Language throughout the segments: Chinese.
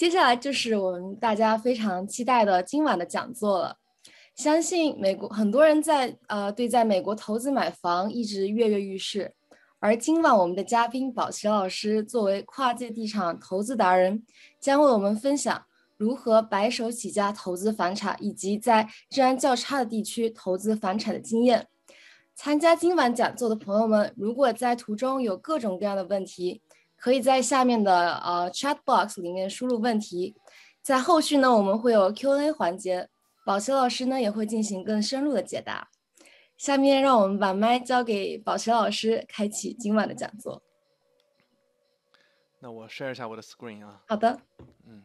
接下来就是我们大家非常期待的今晚的讲座了。相信美国很多人在呃对在美国投资买房一直跃跃欲试，而今晚我们的嘉宾宝琦老师作为跨界地产投资达人，将为我们分享如何白手起家投资房产，以及在治安较差的地区投资房产的经验。参加今晚讲座的朋友们，如果在途中有各种各样的问题，可以在下面的呃 chat box 里面输入问题，在后续呢，我们会有 Q&A 环节，宝琦老师呢也会进行更深入的解答。下面让我们把麦交给宝琦老师，开启今晚的讲座。那我 share 一下我的 screen 啊。好的。嗯。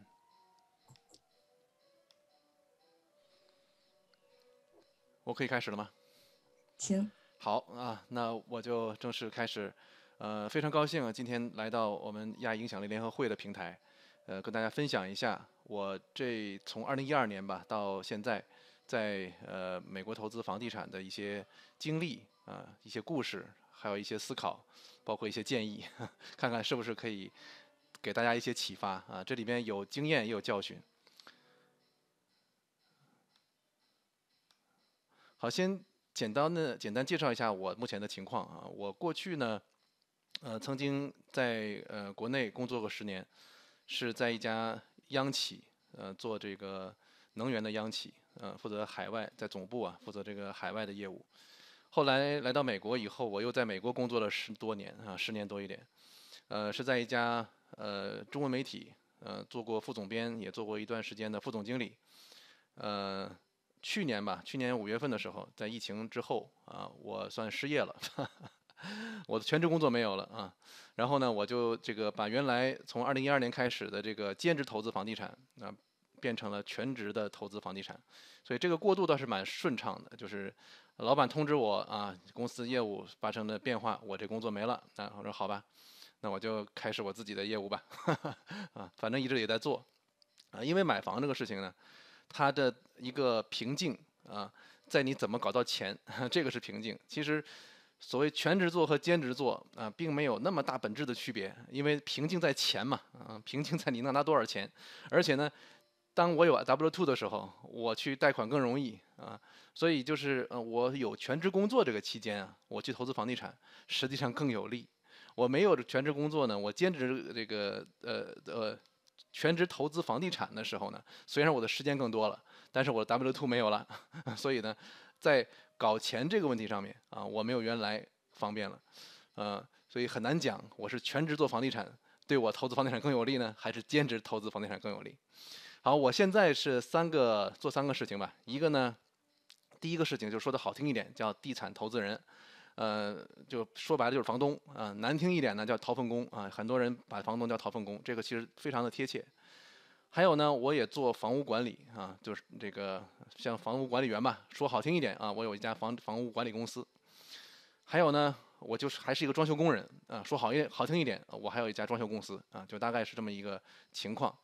我可以开始了吗？行。好啊，那我就正式开始。呃，非常高兴啊，今天来到我们亚影响力联合会的平台，呃，跟大家分享一下我这从二零一二年吧到现在，在呃美国投资房地产的一些经历啊，一些故事，还有一些思考，包括一些建议，看看是不是可以给大家一些启发啊。这里面有经验也有教训。好，先简单的简单介绍一下我目前的情况啊，我过去呢。呃，曾经在呃国内工作过十年，是在一家央企，呃，做这个能源的央企，嗯，负责海外，在总部啊，负责这个海外的业务。后来来到美国以后，我又在美国工作了十多年啊，十年多一点，呃，是在一家呃中文媒体，呃，做过副总编，也做过一段时间的副总经理。呃，去年吧，去年五月份的时候，在疫情之后啊，我算失业了。我的全职工作没有了啊，然后呢，我就这个把原来从二零一二年开始的这个兼职投资房地产啊，变成了全职的投资房地产，所以这个过渡倒是蛮顺畅的。就是老板通知我啊，公司业务发生的变化，我这工作没了啊。我说好吧，那我就开始我自己的业务吧。啊，反正一直也在做啊，因为买房这个事情呢，它的一个瓶颈啊，在你怎么搞到钱，这个是瓶颈。其实。所谓全职做和兼职做啊，并没有那么大本质的区别，因为瓶颈在钱嘛，嗯，瓶颈在你能拿多少钱。而且呢，当我有 w two 的时候，我去贷款更容易啊。所以就是，嗯，我有全职工作这个期间啊，我去投资房地产实际上更有利。我没有全职工作呢，我兼职这个，呃呃，全职投资房地产的时候呢，虽然我的时间更多了，但是我的 w two 没有了，所以呢。在搞钱这个问题上面啊，我没有原来方便了，呃，所以很难讲我是全职做房地产对我投资房地产更有利呢，还是兼职投资房地产更有利。好，我现在是三个做三个事情吧，一个呢，第一个事情就说的好听一点叫地产投资人，呃，就说白了就是房东啊，难听一点呢叫掏粪工啊，很多人把房东叫掏粪工，这个其实非常的贴切。还有呢，我也做房屋管理啊，就是这个像房屋管理员吧，说好听一点啊，我有一家房房屋管理公司。还有呢，我就是还是一个装修工人啊，说好一好听一点，我还有一家装修公司啊，就大概是这么一个情况。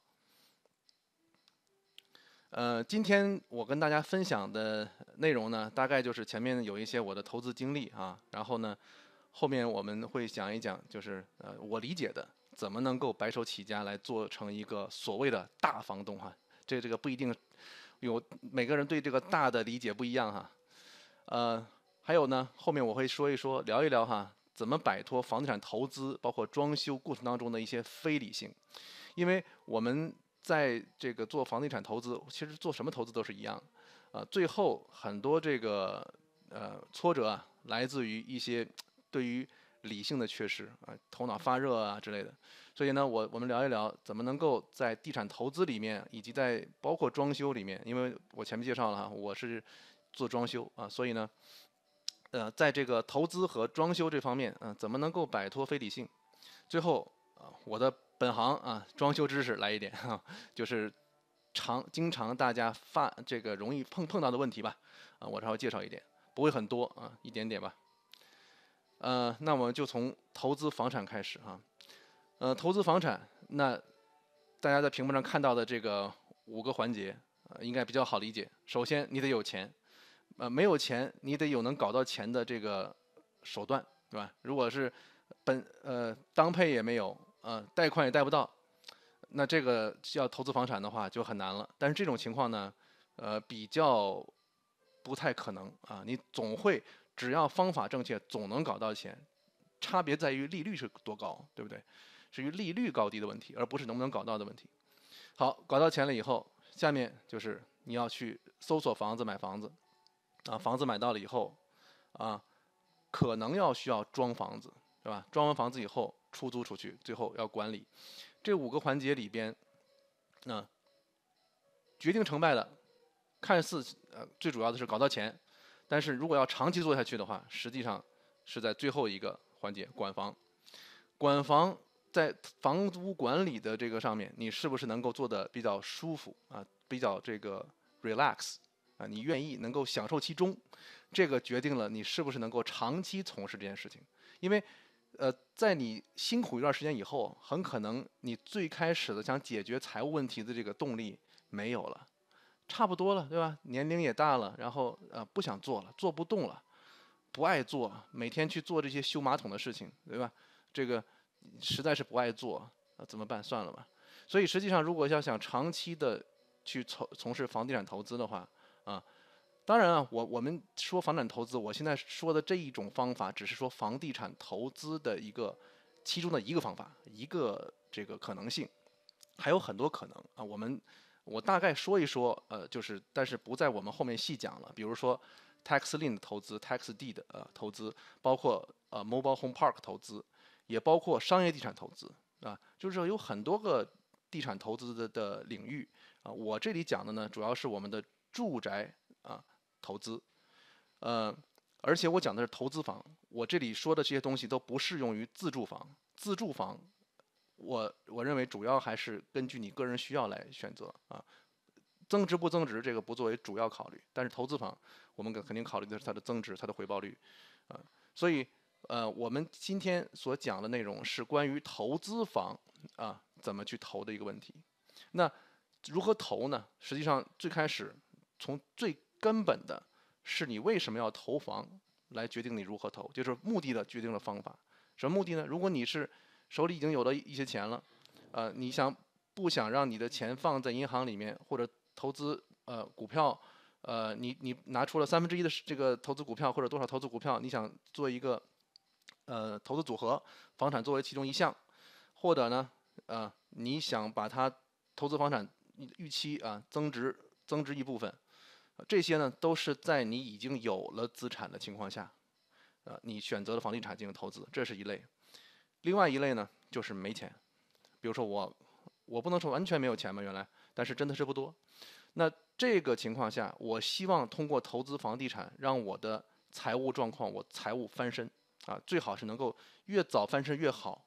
呃，今天我跟大家分享的内容呢，大概就是前面有一些我的投资经历啊，然后呢，后面我们会讲一讲，就是呃，我理解的。怎么能够白手起家来做成一个所谓的大房东哈？这这个不一定有每个人对这个大的理解不一样哈。呃，还有呢，后面我会说一说聊一聊哈，怎么摆脱房地产投资，包括装修过程当中的一些非理性。因为我们在这个做房地产投资，其实做什么投资都是一样。呃，最后很多这个呃挫折啊，来自于一些对于。理性的缺失啊，头脑发热啊之类的，所以呢，我我们聊一聊怎么能够在地产投资里面，以及在包括装修里面，因为我前面介绍了哈，我是做装修啊，所以呢，呃，在这个投资和装修这方面，嗯，怎么能够摆脱非理性？最后啊，我的本行啊，装修知识来一点哈，就是常经常大家发这个容易碰碰到的问题吧，啊，我稍微介绍一点，不会很多啊，一点点吧。呃，那我们就从投资房产开始哈，呃，投资房产，那大家在屏幕上看到的这个五个环节，应该比较好理解。首先，你得有钱，呃，没有钱，你得有能搞到钱的这个手段，对吧？如果是本呃，当配也没有，呃，贷款也贷不到，那这个要投资房产的话就很难了。但是这种情况呢，呃，比较不太可能啊，你总会。只要方法正确，总能搞到钱，差别在于利率是多高，对不对？至于利率高低的问题，而不是能不能搞到的问题。好，搞到钱了以后，下面就是你要去搜索房子、买房子，啊，房子买到了以后，啊，可能要需要装房子，对吧？装完房子以后出租出去，最后要管理。这五个环节里边，那决定成败的，看似呃最主要的是搞到钱。但是如果要长期做下去的话，实际上是在最后一个环节——管房。管房在房屋管理的这个上面，你是不是能够做的比较舒服啊？比较这个 relax 啊？你愿意能够享受其中，这个决定了你是不是能够长期从事这件事情。因为，呃，在你辛苦一段时间以后，很可能你最开始的想解决财务问题的这个动力没有了。差不多了，对吧？年龄也大了，然后呃，不想做了，做不动了，不爱做，每天去做这些修马桶的事情，对吧？这个实在是不爱做，呃，怎么办？算了吧。所以实际上，如果要想长期的去从从事房地产投资的话，啊，当然啊，我我们说房产投资，我现在说的这一种方法，只是说房地产投资的一个其中的一个方法，一个这个可能性，还有很多可能啊，我们。我大概说一说，呃，就是，但是不在我们后面细讲了。比如说，Tax Line 的投资、Tax D e e 的呃投资，包括呃 Mobile Home Park 投资，也包括商业地产投资啊，就是有很多个地产投资的的领域啊。我这里讲的呢，主要是我们的住宅啊投资，呃，而且我讲的是投资房，我这里说的这些东西都不适用于自住房，自住房。我我认为主要还是根据你个人需要来选择啊，增值不增值这个不作为主要考虑，但是投资房我们肯定考虑的是它的增值、它的回报率，啊，所以呃我们今天所讲的内容是关于投资房啊怎么去投的一个问题，那如何投呢？实际上最开始从最根本的是你为什么要投房来决定你如何投，就是目的的决定了方法，什么目的呢？如果你是手里已经有了一些钱了，呃，你想不想让你的钱放在银行里面，或者投资呃股票，呃，你你拿出了三分之一的这个投资股票，或者多少投资股票，你想做一个呃投资组合，房产作为其中一项，或者呢，呃，你想把它投资房产预期啊增值增值一部分，这些呢都是在你已经有了资产的情况下，呃，你选择了房地产进行投资，这是一类。另外一类呢，就是没钱，比如说我，我不能说完全没有钱吧，原来，但是真的是不多。那这个情况下，我希望通过投资房地产，让我的财务状况，我财务翻身，啊，最好是能够越早翻身越好，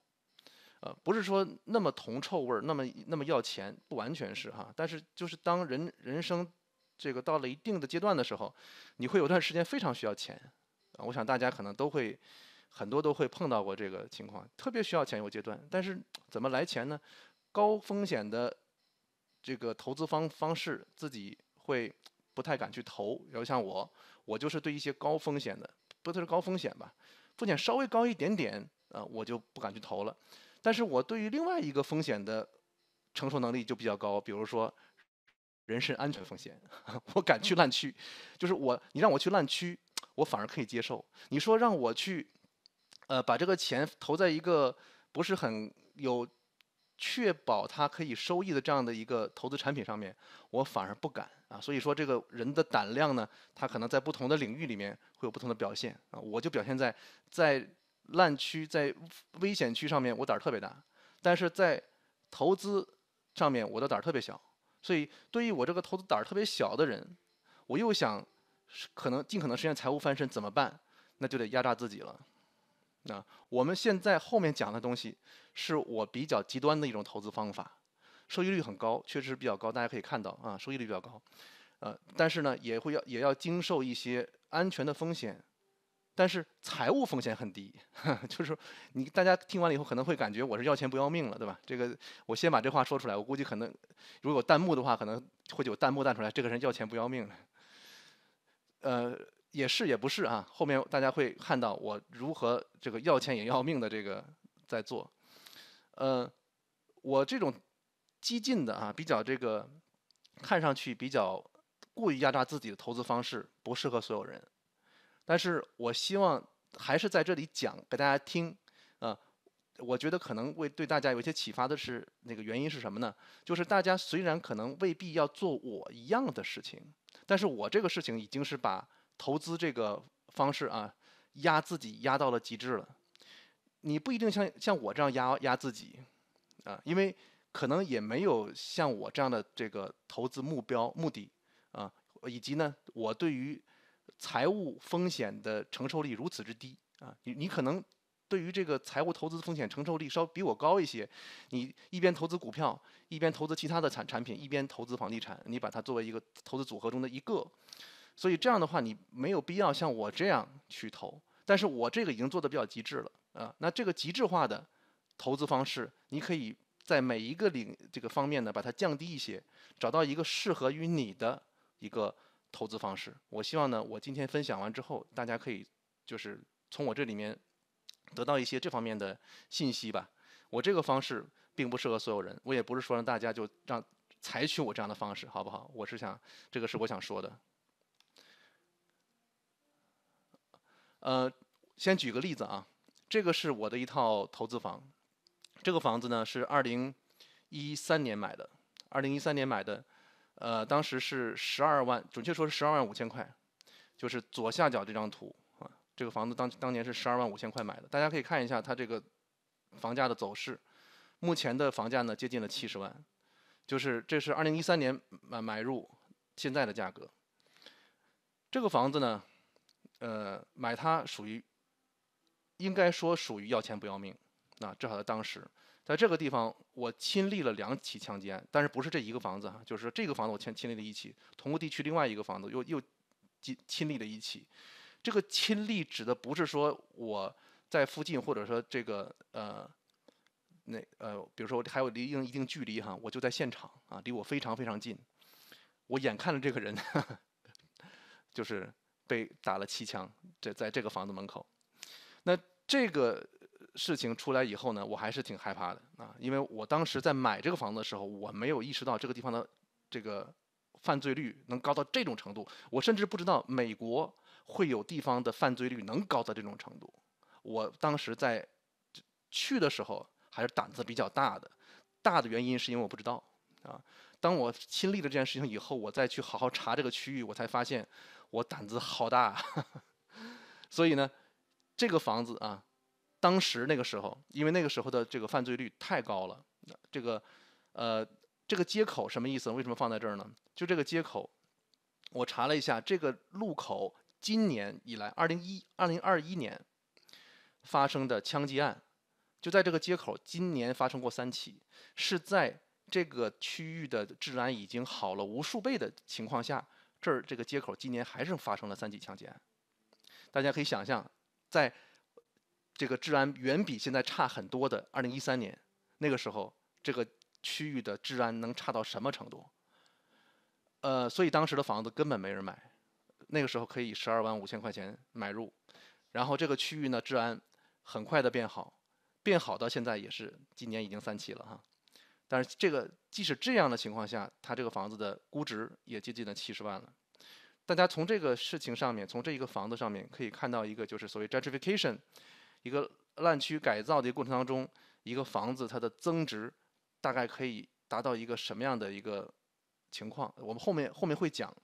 呃，不是说那么铜臭味儿，那么那么要钱，不完全是哈，但是就是当人人生这个到了一定的阶段的时候，你会有段时间非常需要钱，啊，我想大家可能都会。很多都会碰到过这个情况，特别需要钱有阶段，但是怎么来钱呢？高风险的这个投资方方式，自己会不太敢去投。比如像我，我就是对一些高风险的，不它是高风险吧，风险稍微高一点点啊，我就不敢去投了。但是我对于另外一个风险的承受能力就比较高，比如说人身安全风险，我敢去烂区，就是我你让我去烂区，我反而可以接受。你说让我去。呃，把这个钱投在一个不是很有确保它可以收益的这样的一个投资产品上面，我反而不敢啊。所以说，这个人的胆量呢，他可能在不同的领域里面会有不同的表现啊。我就表现在在烂区、在危险区上面，我胆儿特别大；但是在投资上面，我的胆儿特别小。所以，对于我这个投资胆儿特别小的人，我又想可能尽可能实现财务翻身，怎么办？那就得压榨自己了。那我们现在后面讲的东西是我比较极端的一种投资方法，收益率很高，确实是比较高。大家可以看到啊，收益率比较高，呃，但是呢也会要也要经受一些安全的风险，但是财务风险很低。就是你大家听完了以后可能会感觉我是要钱不要命了，对吧？这个我先把这话说出来，我估计可能如果弹幕的话，可能会有弹幕弹出来，这个人要钱不要命了，呃。也是也不是啊，后面大家会看到我如何这个要钱也要命的这个在做，呃，我这种激进的啊，比较这个看上去比较过于压榨自己的投资方式不适合所有人，但是我希望还是在这里讲给大家听啊，我觉得可能会对大家有一些启发的是那个原因是什么呢？就是大家虽然可能未必要做我一样的事情，但是我这个事情已经是把。投资这个方式啊，压自己压到了极致了。你不一定像像我这样压压自己啊，因为可能也没有像我这样的这个投资目标目的啊，以及呢，我对于财务风险的承受力如此之低啊。你你可能对于这个财务投资风险承受力稍比我高一些。你一边投资股票，一边投资其他的产产品，一边投资房地产，你把它作为一个投资组合中的一个。所以这样的话，你没有必要像我这样去投。但是我这个已经做的比较极致了啊。那这个极致化的投资方式，你可以在每一个领这个方面呢，把它降低一些，找到一个适合于你的一个投资方式。我希望呢，我今天分享完之后，大家可以就是从我这里面得到一些这方面的信息吧。我这个方式并不适合所有人，我也不是说让大家就让采取我这样的方式，好不好？我是想，这个是我想说的。呃，先举个例子啊，这个是我的一套投资房，这个房子呢是二零一三年买的，二零一三年买的，呃，当时是十二万，准确说是十二万五千块，就是左下角这张图啊，这个房子当当年是十二万五千块买的，大家可以看一下它这个房价的走势，目前的房价呢接近了七十万，就是这是二零一三年买买入现在的价格，这个房子呢。呃，买它属于，应该说属于要钱不要命啊！正好在当时，在这个地方，我亲历了两起强奸但是不是这一个房子，哈，就是这个房子我亲亲历了一起，同个地区另外一个房子又又亲亲历了一起。这个亲历指的不是说我在附近，或者说这个呃，那呃，比如说还有离一定一定距离哈，我就在现场啊，离我非常非常近，我眼看着这个人 就是。被打了七枪，这在这个房子门口。那这个事情出来以后呢，我还是挺害怕的啊，因为我当时在买这个房子的时候，我没有意识到这个地方的这个犯罪率能高到这种程度。我甚至不知道美国会有地方的犯罪率能高到这种程度。我当时在去的时候还是胆子比较大的，大的原因是因为我不知道啊。当我亲历了这件事情以后，我再去好好查这个区域，我才发现。我胆子好大，所以呢，这个房子啊，当时那个时候，因为那个时候的这个犯罪率太高了，这个，呃，这个街口什么意思？为什么放在这儿呢？就这个街口，我查了一下，这个路口今年以来，二零一、二零二一年发生的枪击案，就在这个街口，今年发生过三起，是在这个区域的治安已经好了无数倍的情况下。这儿这个接口今年还是发生了三起强奸案，大家可以想象，在这个治安远比现在差很多的2013年，那个时候这个区域的治安能差到什么程度？呃，所以当时的房子根本没人买，那个时候可以十二万五千块钱买入，然后这个区域呢治安很快的变好，变好到现在也是今年已经三期了哈。但是这个，即使这样的情况下，它这个房子的估值也接近了七十万了。大家从这个事情上面，从这一个房子上面，可以看到一个就是所谓 gentrification，一个烂区改造的过程当中，一个房子它的增值大概可以达到一个什么样的一个情况？我们后面后面会讲，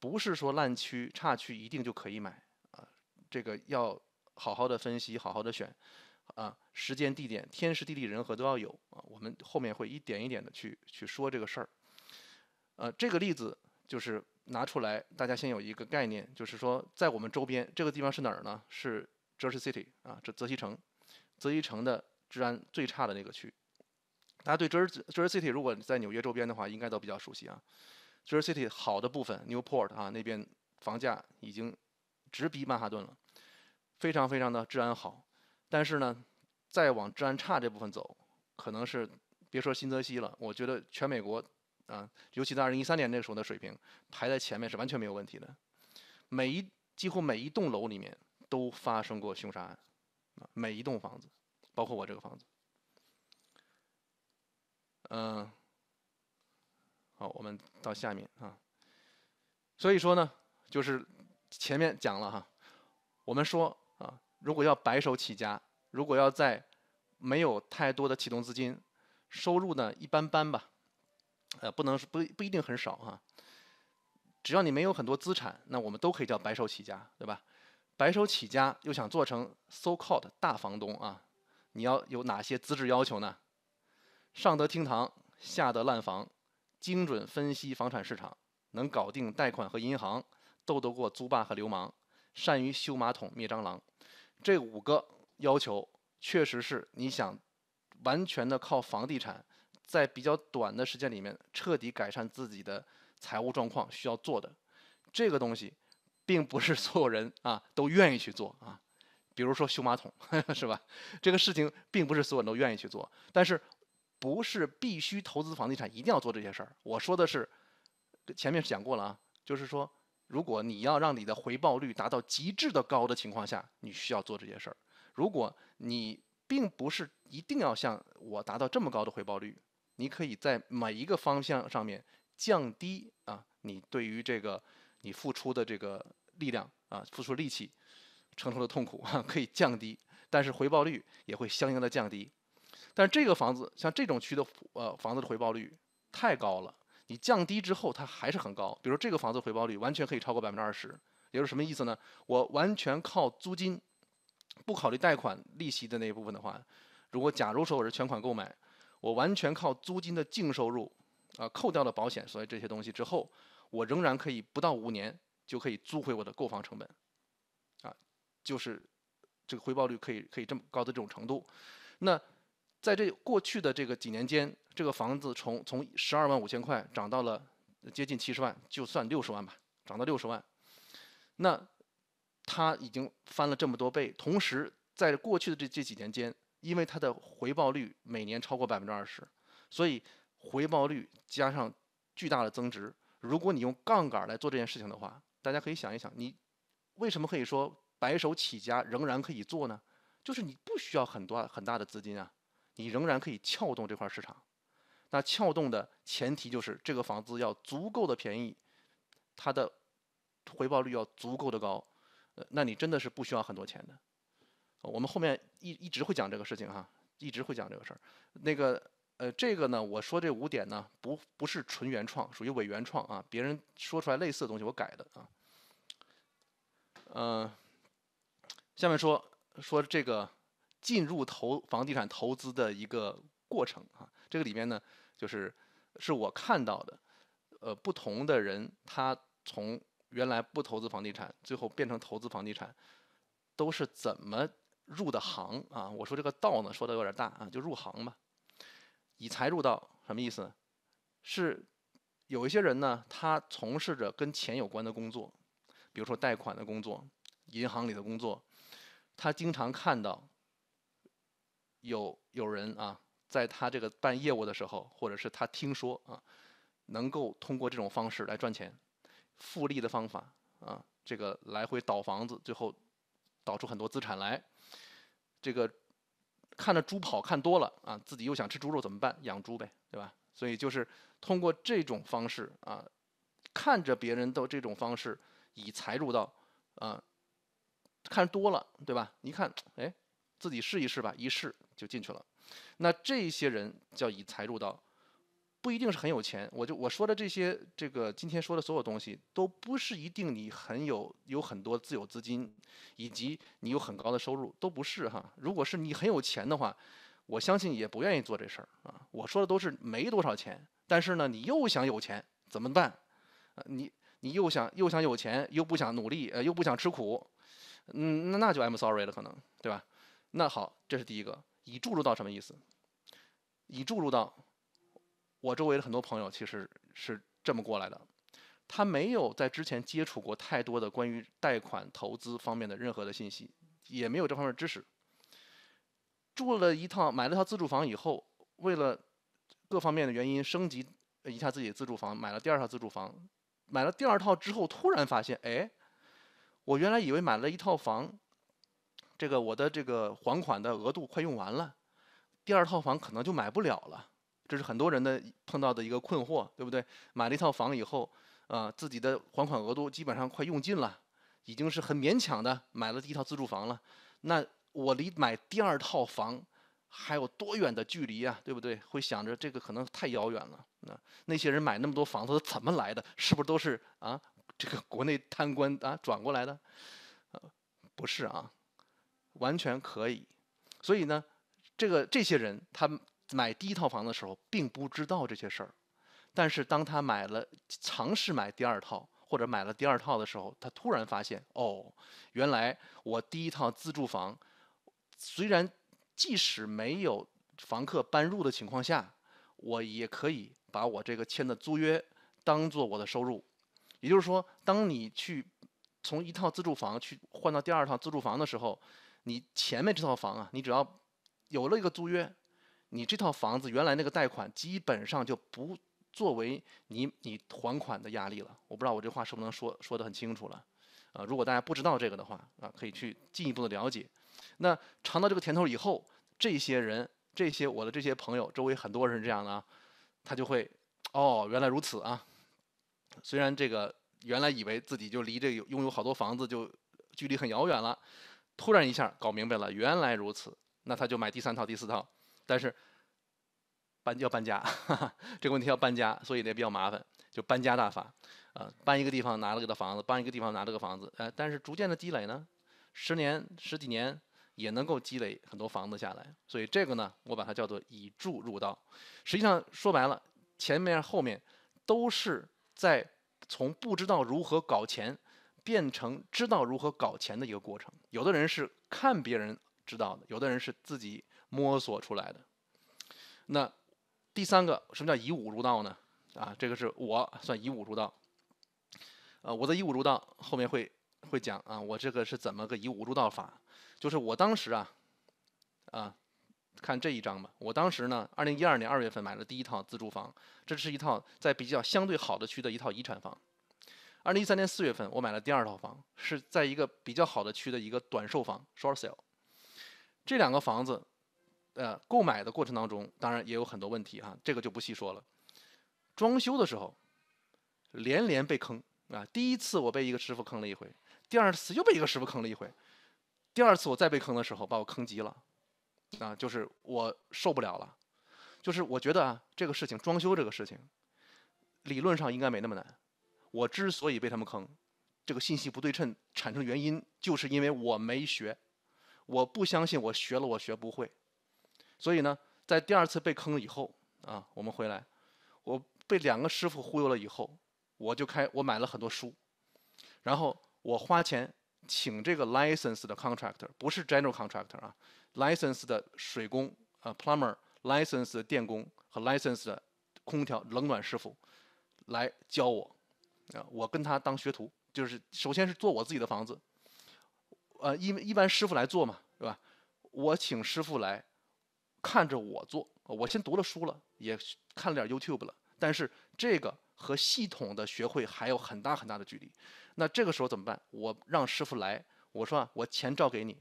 不是说烂区、差区一定就可以买啊，这个要好好的分析，好好的选。啊，时间、地点、天时、地利、人和都要有啊。我们后面会一点一点的去去说这个事儿。呃，这个例子就是拿出来，大家先有一个概念，就是说在我们周边这个地方是哪儿呢？是 Jersey City 啊，泽泽西城，泽西城的治安最差的那个区。大家对 Jersey Jersey City，如果你在纽约周边的话，应该都比较熟悉啊。Jersey City 好的部分 Newport 啊，那边房价已经直逼曼哈顿了，非常非常的治安好。但是呢，再往治安差这部分走，可能是别说新泽西了，我觉得全美国，啊，尤其在二零一三年那时候的水平，排在前面是完全没有问题的。每一几乎每一栋楼里面都发生过凶杀案，每一栋房子，包括我这个房子。嗯，好，我们到下面啊。所以说呢，就是前面讲了哈，我们说。如果要白手起家，如果要在没有太多的启动资金，收入呢一般般吧，呃，不能不不一定很少哈。只要你没有很多资产，那我们都可以叫白手起家，对吧？白手起家又想做成 so called 大房东啊，你要有哪些资质要求呢？上得厅堂，下得烂房，精准分析房产市场，能搞定贷款和银行，斗得过租霸和流氓，善于修马桶灭蟑螂。这五个要求确实是你想完全的靠房地产，在比较短的时间里面彻底改善自己的财务状况需要做的。这个东西并不是 所有人啊都愿意去做啊，比如说修马桶 是吧？这个事情并不是所有人都愿意去做。但是不是必须投资房地产一定要做这些事儿？我说的是前面讲过了啊，就是说。如果你要让你的回报率达到极致的高的情况下，你需要做这些事儿。如果你并不是一定要像我达到这么高的回报率，你可以在每一个方向上面降低啊，你对于这个你付出的这个力量啊，付出力气承受的痛苦可以降低，但是回报率也会相应的降低。但是这个房子像这种区的呃房子的回报率太高了。你降低之后，它还是很高。比如这个房子回报率完全可以超过百分之二十，也就是什么意思呢？我完全靠租金，不考虑贷款利息的那一部分的话，如果假如说我是全款购买，我完全靠租金的净收入，啊，扣掉了保险，所以这些东西之后，我仍然可以不到五年就可以租回我的购房成本，啊，就是这个回报率可以可以这么高的这种程度，那。在这过去的这个几年间，这个房子从从十二万五千块涨到了接近七十万，就算六十万吧，涨到六十万，那它已经翻了这么多倍。同时，在过去的这这几年间，因为它的回报率每年超过百分之二十，所以回报率加上巨大的增值，如果你用杠杆来做这件事情的话，大家可以想一想，你为什么可以说白手起家仍然可以做呢？就是你不需要很多很大的资金啊。你仍然可以撬动这块市场，那撬动的前提就是这个房子要足够的便宜，它的回报率要足够的高，呃，那你真的是不需要很多钱的。我们后面一一直会讲这个事情哈，一直会讲这个事儿。那个，呃，这个呢，我说这五点呢，不不是纯原创，属于伪原创啊，别人说出来类似的东西我改的啊。嗯，下面说说这个。进入投房地产投资的一个过程啊，这个里面呢，就是是我看到的，呃，不同的人他从原来不投资房地产，最后变成投资房地产，都是怎么入的行啊？我说这个道呢，说的有点大啊，就入行吧。以财入道什么意思？是有一些人呢，他从事着跟钱有关的工作，比如说贷款的工作、银行里的工作，他经常看到。有有人啊，在他这个办业务的时候，或者是他听说啊，能够通过这种方式来赚钱，复利的方法啊，这个来回倒房子，最后倒出很多资产来。这个看着猪跑看多了啊，自己又想吃猪肉怎么办？养猪呗，对吧？所以就是通过这种方式啊，看着别人的这种方式以财入道啊，看多了对吧？一看哎。自己试一试吧，一试就进去了。那这些人叫以财入道，不一定是很有钱。我就我说的这些，这个今天说的所有东西，都不是一定你很有有很多自有资金，以及你有很高的收入，都不是哈。如果是你很有钱的话，我相信也不愿意做这事儿啊。我说的都是没多少钱，但是呢，你又想有钱怎么办？你你又想又想有钱，又不想努力，呃，又不想吃苦，嗯，那那就 I'm sorry 了，可能对吧？那好，这是第一个，已注入到什么意思？已注入到我周围的很多朋友其实是这么过来的，他没有在之前接触过太多的关于贷款投资方面的任何的信息，也没有这方面知识。住了一套，买了套自住房以后，为了各方面的原因升级一下自己的自住房，买了第二套自住房，买了第二套之后，突然发现，哎，我原来以为买了一套房。这个我的这个还款的额度快用完了，第二套房可能就买不了了。这是很多人的碰到的一个困惑，对不对？买了一套房以后，啊，自己的还款额度基本上快用尽了，已经是很勉强的买了第一套自住房了。那我离买第二套房还有多远的距离啊？对不对？会想着这个可能太遥远了。那那些人买那么多房子怎么来的？是不是都是啊这个国内贪官啊转过来的？呃，不是啊。完全可以，所以呢，这个这些人他买第一套房的时候并不知道这些事儿，但是当他买了尝试买第二套或者买了第二套的时候，他突然发现哦，原来我第一套自住房虽然即使没有房客搬入的情况下，我也可以把我这个签的租约当做我的收入，也就是说，当你去从一套自住房去换到第二套自住房的时候。你前面这套房啊，你只要有了一个租约，你这套房子原来那个贷款基本上就不作为你你还款的压力了。我不知道我这话是不是能说说得很清楚了，啊，如果大家不知道这个的话，啊，可以去进一步的了解。那尝到这个甜头以后，这些人、这些我的这些朋友周围很多人这样的，他就会哦，原来如此啊！虽然这个原来以为自己就离这个拥有好多房子就距离很遥远了。突然一下搞明白了，原来如此，那他就买第三套、第四套，但是搬要搬家，这个问题要搬家，所以呢比较麻烦，就搬家大法，啊，搬一个地方拿了个个房子，搬一个地方拿了个房子，哎，但是逐渐的积累呢，十年十几年也能够积累很多房子下来，所以这个呢，我把它叫做以住入道，实际上说白了，前面后面都是在从不知道如何搞钱。变成知道如何搞钱的一个过程。有的人是看别人知道的，有的人是自己摸索出来的。那第三个，什么叫以武入道呢？啊，这个是我算以武入道。呃，我的以武入道后面会会讲啊，我这个是怎么个以武入道法？就是我当时啊，啊，看这一章吧。我当时呢，二零一二年二月份买了第一套自住房，这是一套在比较相对好的区的一套遗产房。二零一三年四月份，我买了第二套房，是在一个比较好的区的一个短售房 （short sale）。这两个房子，呃，购买的过程当中，当然也有很多问题哈，这个就不细说了。装修的时候连连被坑啊！第一次我被一个师傅坑了一回，第二次又被一个师傅坑了一回。第二次我再被坑的时候，把我坑急了啊！就是我受不了了，就是我觉得啊，这个事情，装修这个事情，理论上应该没那么难。我之所以被他们坑，这个信息不对称产生原因，就是因为我没学，我不相信我学了我学不会，所以呢，在第二次被坑了以后啊，我们回来，我被两个师傅忽悠了以后，我就开我买了很多书，然后我花钱请这个 license 的 contractor，不是 general contractor 啊，license 的水工啊 plumber，license 的电工和 license 的空调冷暖师傅来教我。啊，我跟他当学徒，就是首先是做我自己的房子，呃，一一般师傅来做嘛，是吧？我请师傅来，看着我做，我先读了书了，也看了点 YouTube 了，但是这个和系统的学会还有很大很大的距离。那这个时候怎么办？我让师傅来，我说啊、我钱照给你，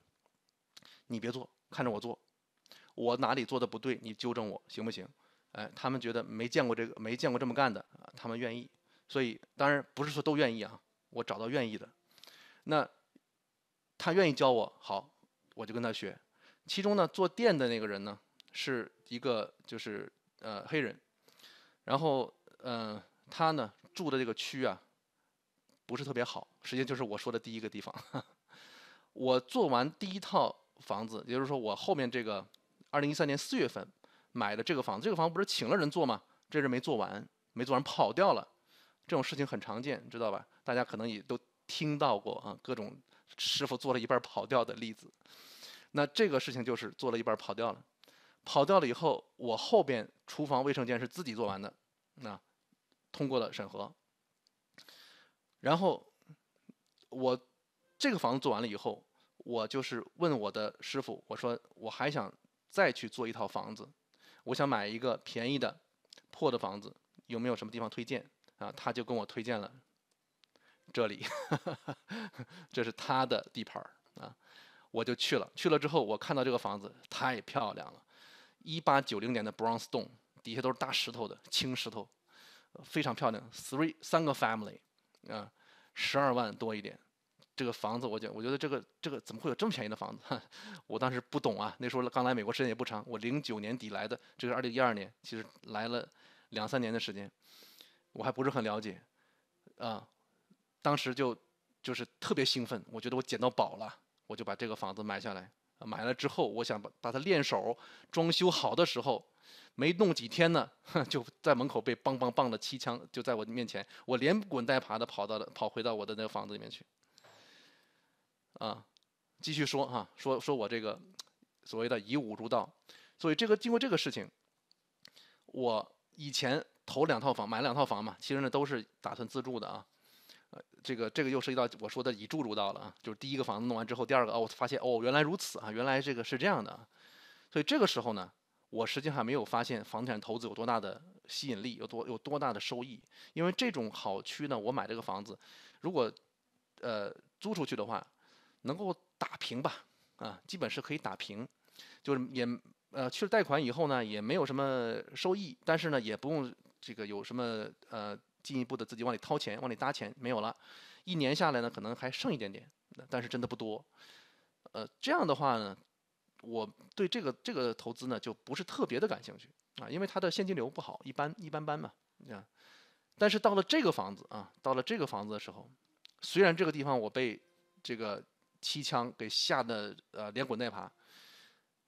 你别做，看着我做，我哪里做的不对，你纠正我，行不行？哎，他们觉得没见过这个，没见过这么干的，他们愿意。所以，当然不是说都愿意啊。我找到愿意的，那他愿意教我，好，我就跟他学。其中呢，做店的那个人呢，是一个就是呃黑人，然后呃他呢住的这个区啊，不是特别好，实际就是我说的第一个地方。我做完第一套房子，也就是说我后面这个二零一三年四月份买的这个房子，这个房子不是请了人做吗？这人没做完，没做完跑掉了。这种事情很常见，知道吧？大家可能也都听到过啊，各种师傅做了一半跑掉的例子。那这个事情就是做了一半跑掉了，跑掉了以后，我后边厨房卫生间是自己做完的，那通过了审核。然后我这个房子做完了以后，我就是问我的师傅，我说我还想再去做一套房子，我想买一个便宜的破的房子，有没有什么地方推荐？啊，他就跟我推荐了这里，这是他的地盘儿啊，我就去了。去了之后，我看到这个房子太漂亮了，一八九零年的 brownstone，底下都是大石头的青石头，非常漂亮。three 三个 family 啊，十二万多一点，这个房子我觉我觉得这个这个怎么会有这么便宜的房子？我当时不懂啊，那时候刚来美国时间也不长，我零九年底来的，这是二零一二年，其实来了两三年的时间。我还不是很了解，啊，当时就就是特别兴奋，我觉得我捡到宝了，我就把这个房子买下来。买了之后，我想把把它练手，装修好的时候，没弄几天呢，就在门口被梆梆梆的七枪，就在我面前，我连滚带爬的跑到了，跑回到我的那个房子里面去。啊，继续说哈，说说我这个所谓的以武入道，所以这个经过这个事情，我以前。投两套房，买两套房嘛，其实呢都是打算自住的啊，呃，这个这个又涉及到我说的以住入到了啊，就是第一个房子弄完之后，第二个哦，我发现哦，原来如此啊，原来这个是这样的，所以这个时候呢，我实际上没有发现房产投资有多大的吸引力，有多有多大的收益，因为这种好区呢，我买这个房子，如果呃租出去的话，能够打平吧，啊，基本是可以打平，就是也呃去了贷款以后呢，也没有什么收益，但是呢也不用。这个有什么呃进一步的自己往里掏钱往里搭钱没有了，一年下来呢可能还剩一点点，但是真的不多，呃这样的话呢，我对这个这个投资呢就不是特别的感兴趣啊，因为它的现金流不好，一般一般般嘛，你看，但是到了这个房子啊，到了这个房子的时候，虽然这个地方我被这个七枪给吓得呃连滚带爬，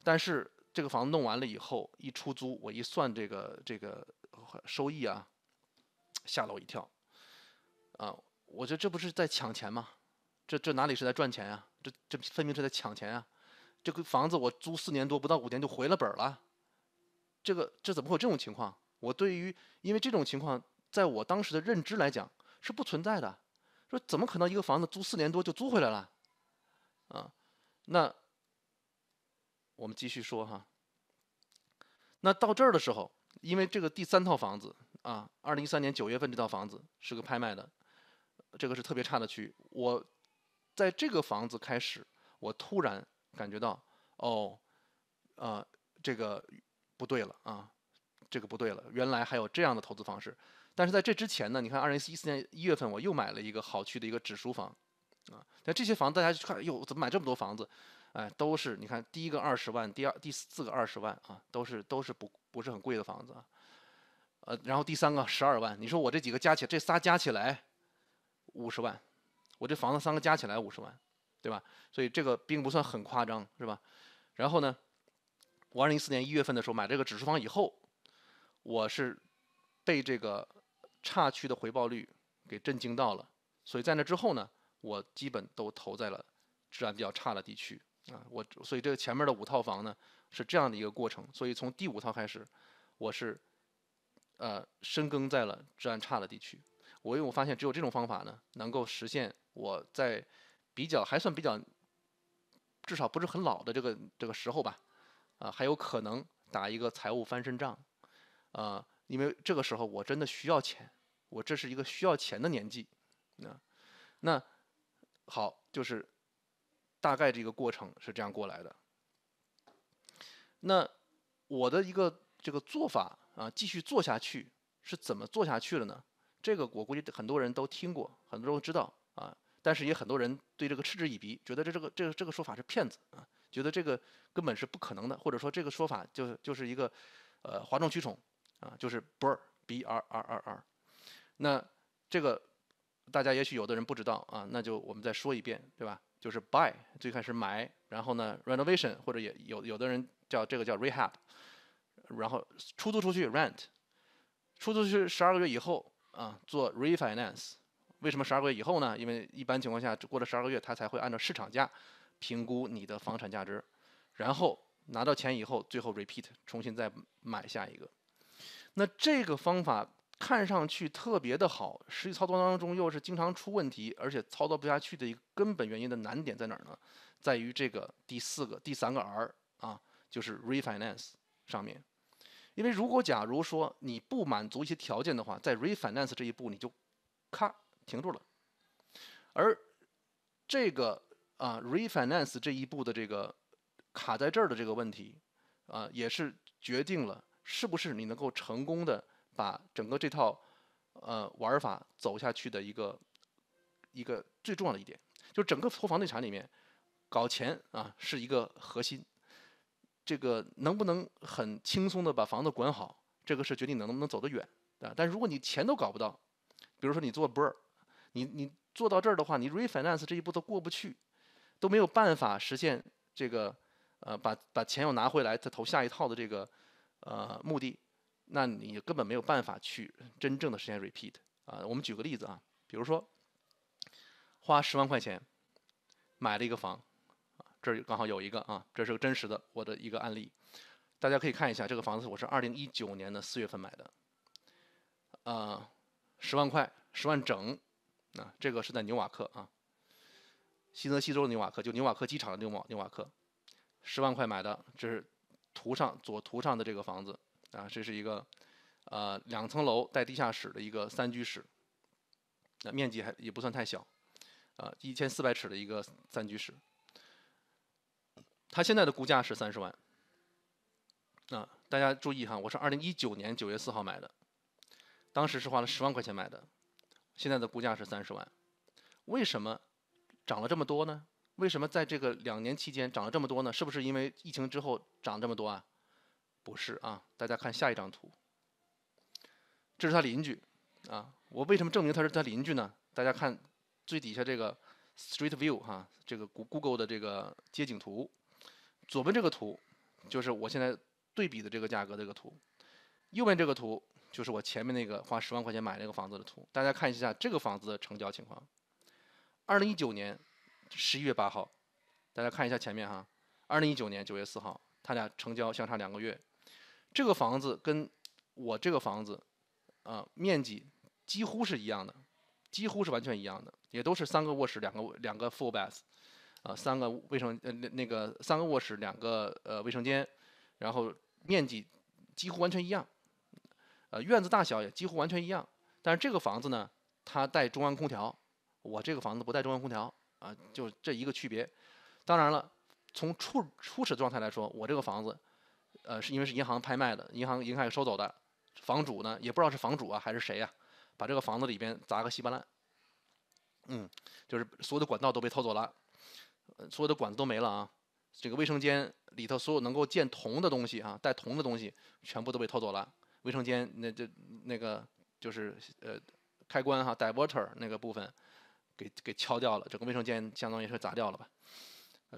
但是这个房子弄完了以后一出租，我一算这个这个。收益啊，吓了我一跳，啊，我觉得这不是在抢钱吗？这这哪里是在赚钱啊？这这分明是在抢钱啊！这个房子我租四年多，不到五年就回了本了，这个这怎么会有这种情况？我对于因为这种情况，在我当时的认知来讲是不存在的，说怎么可能一个房子租四年多就租回来了？啊，那我们继续说哈，那到这儿的时候。因为这个第三套房子啊，二零一三年九月份这套房子是个拍卖的，这个是特别差的区。我在这个房子开始，我突然感觉到，哦，啊，这个不对了啊，这个不对了。原来还有这样的投资方式。但是在这之前呢，你看二零一四年一月份我又买了一个好区的一个指数房啊，但这些房子大家去看，哟，怎么买这么多房子？哎，都是你看，第一个二十万，第二、第四个二十万啊，都是都是不不是很贵的房子啊。呃，然后第三个十二万，你说我这几个加起，这仨加起来五十万，我这房子三个加起来五十万，对吧？所以这个并不算很夸张，是吧？然后呢，我二零一四年一月份的时候买这个指数房以后，我是被这个差区的回报率给震惊到了，所以在那之后呢，我基本都投在了治安比较差的地区。啊，我所以这个前面的五套房呢，是这样的一个过程。所以从第五套开始，我是，呃，深耕在了治安差的地区。我因为我发现只有这种方法呢，能够实现我在比较还算比较，至少不是很老的这个这个时候吧，啊，还有可能打一个财务翻身仗，啊，因为这个时候我真的需要钱，我这是一个需要钱的年纪，那，那好就是。大概这个过程是这样过来的。那我的一个这个做法啊，继续做下去是怎么做下去了呢？这个我估计很多人都听过，很多人都知道啊，但是也很多人对这个嗤之以鼻，觉得这这个这个这个说法是骗子啊，觉得这个根本是不可能的，或者说这个说法就是就是一个呃哗众取宠啊，就是 br brrrr。那这个大家也许有的人不知道啊，那就我们再说一遍，对吧？就是 buy 最开始买，然后呢 renovation 或者也有有的人叫这个叫 rehab，然后出租出去 rent，出租出去十二个月以后啊做 refinance，为什么十二个月以后呢？因为一般情况下过了十二个月，他才会按照市场价评估你的房产价值，然后拿到钱以后，最后 repeat 重新再买下一个。那这个方法。看上去特别的好，实际操作当中又是经常出问题，而且操作不下去的一个根本原因的难点在哪儿呢？在于这个第四个、第三个 R 啊，就是 refinance 上面。因为如果假如说你不满足一些条件的话，在 refinance 这一步你就咔停住了。而这个啊 refinance 这一步的这个卡在这儿的这个问题啊，也是决定了是不是你能够成功的。把整个这套呃玩法走下去的一个一个最重要的一点，就是整个投房地产里面搞钱啊是一个核心。这个能不能很轻松的把房子管好，这个是决定你能不能走得远啊。但如果你钱都搞不到，比如说你做波儿，你你做到这儿的话，你 refinance 这一步都过不去，都没有办法实现这个呃把把钱又拿回来再投下一套的这个呃目的。那你根本没有办法去真正的实现 repeat 啊！我们举个例子啊，比如说花十万块钱买了一个房，啊，这儿刚好有一个啊，这是个真实的我的一个案例，大家可以看一下这个房子，我是二零一九年的四月份买的，啊，十万块，十万整，啊，这个是在纽瓦克啊，新泽西州的纽瓦克，就纽瓦克机场的纽瓦纽瓦克，十万块买的，这是图上左图上的这个房子。啊，这是一个，呃，两层楼带地下室的一个三居室，那面积还也不算太小，啊，一千四百尺的一个三居室。它现在的估价是三十万，啊，大家注意哈，我是二零一九年九月四号买的，当时是花了十万块钱买的，现在的估价是三十万，为什么涨了这么多呢？为什么在这个两年期间涨了这么多呢？是不是因为疫情之后涨这么多啊？不是啊，大家看下一张图，这是他邻居啊。我为什么证明他是他邻居呢？大家看最底下这个 Street View 哈，这个 Google 的这个街景图，左边这个图就是我现在对比的这个价格这个图，右边这个图就是我前面那个花十万块钱买那个房子的图。大家看一下这个房子的成交情况。二零一九年十一月八号，大家看一下前面哈，二零一九年九月四号，他俩成交相差两个月。这个房子跟我这个房子，啊，面积几乎是一样的，几乎是完全一样的，也都是三个卧室、两个两个 full bath，啊，三个卫生呃那个三个卧室、两个呃卫生间，然后面积几乎完全一样，呃院子大小也几乎完全一样。但是这个房子呢，它带中央空调，我这个房子不带中央空调，啊，就这一个区别。当然了，从初初始状态来说，我这个房子。呃，是因为是银行拍卖的，银行银行收走的。房主呢，也不知道是房主啊还是谁呀，把这个房子里边砸个稀巴烂。嗯，就是所有的管道都被偷走了，所有的管子都没了啊。这个卫生间里头所有能够见铜的东西啊，带铜的东西全部都被偷走了。卫生间那这那个就是呃开关哈，diverter 那个部分给给敲掉了，整个卫生间相当于是砸掉了吧。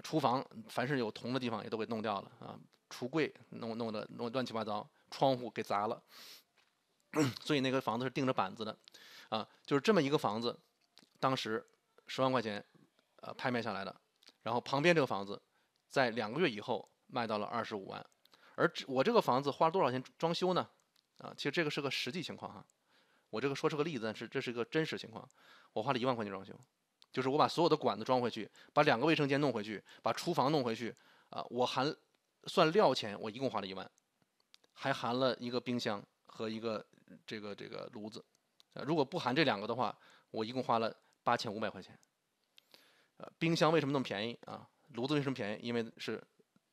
厨房凡是有铜的地方也都给弄掉了啊，橱柜弄弄得弄乱七八糟，窗户给砸了，所以那个房子是钉着板子的，啊，就是这么一个房子，当时十万块钱呃拍卖下来的，然后旁边这个房子在两个月以后卖到了二十五万，而这我这个房子花了多少钱装修呢？啊，其实这个是个实际情况哈，我这个说是个例子，但是这是一个真实情况，我花了一万块钱装修。就是我把所有的管子装回去，把两个卫生间弄回去，把厨房弄回去，啊，我含算料钱，我一共花了一万，还含了一个冰箱和一个这个这个炉子，啊，如果不含这两个的话，我一共花了八千五百块钱。呃，冰箱为什么那么便宜啊？炉子为什么便宜？因为是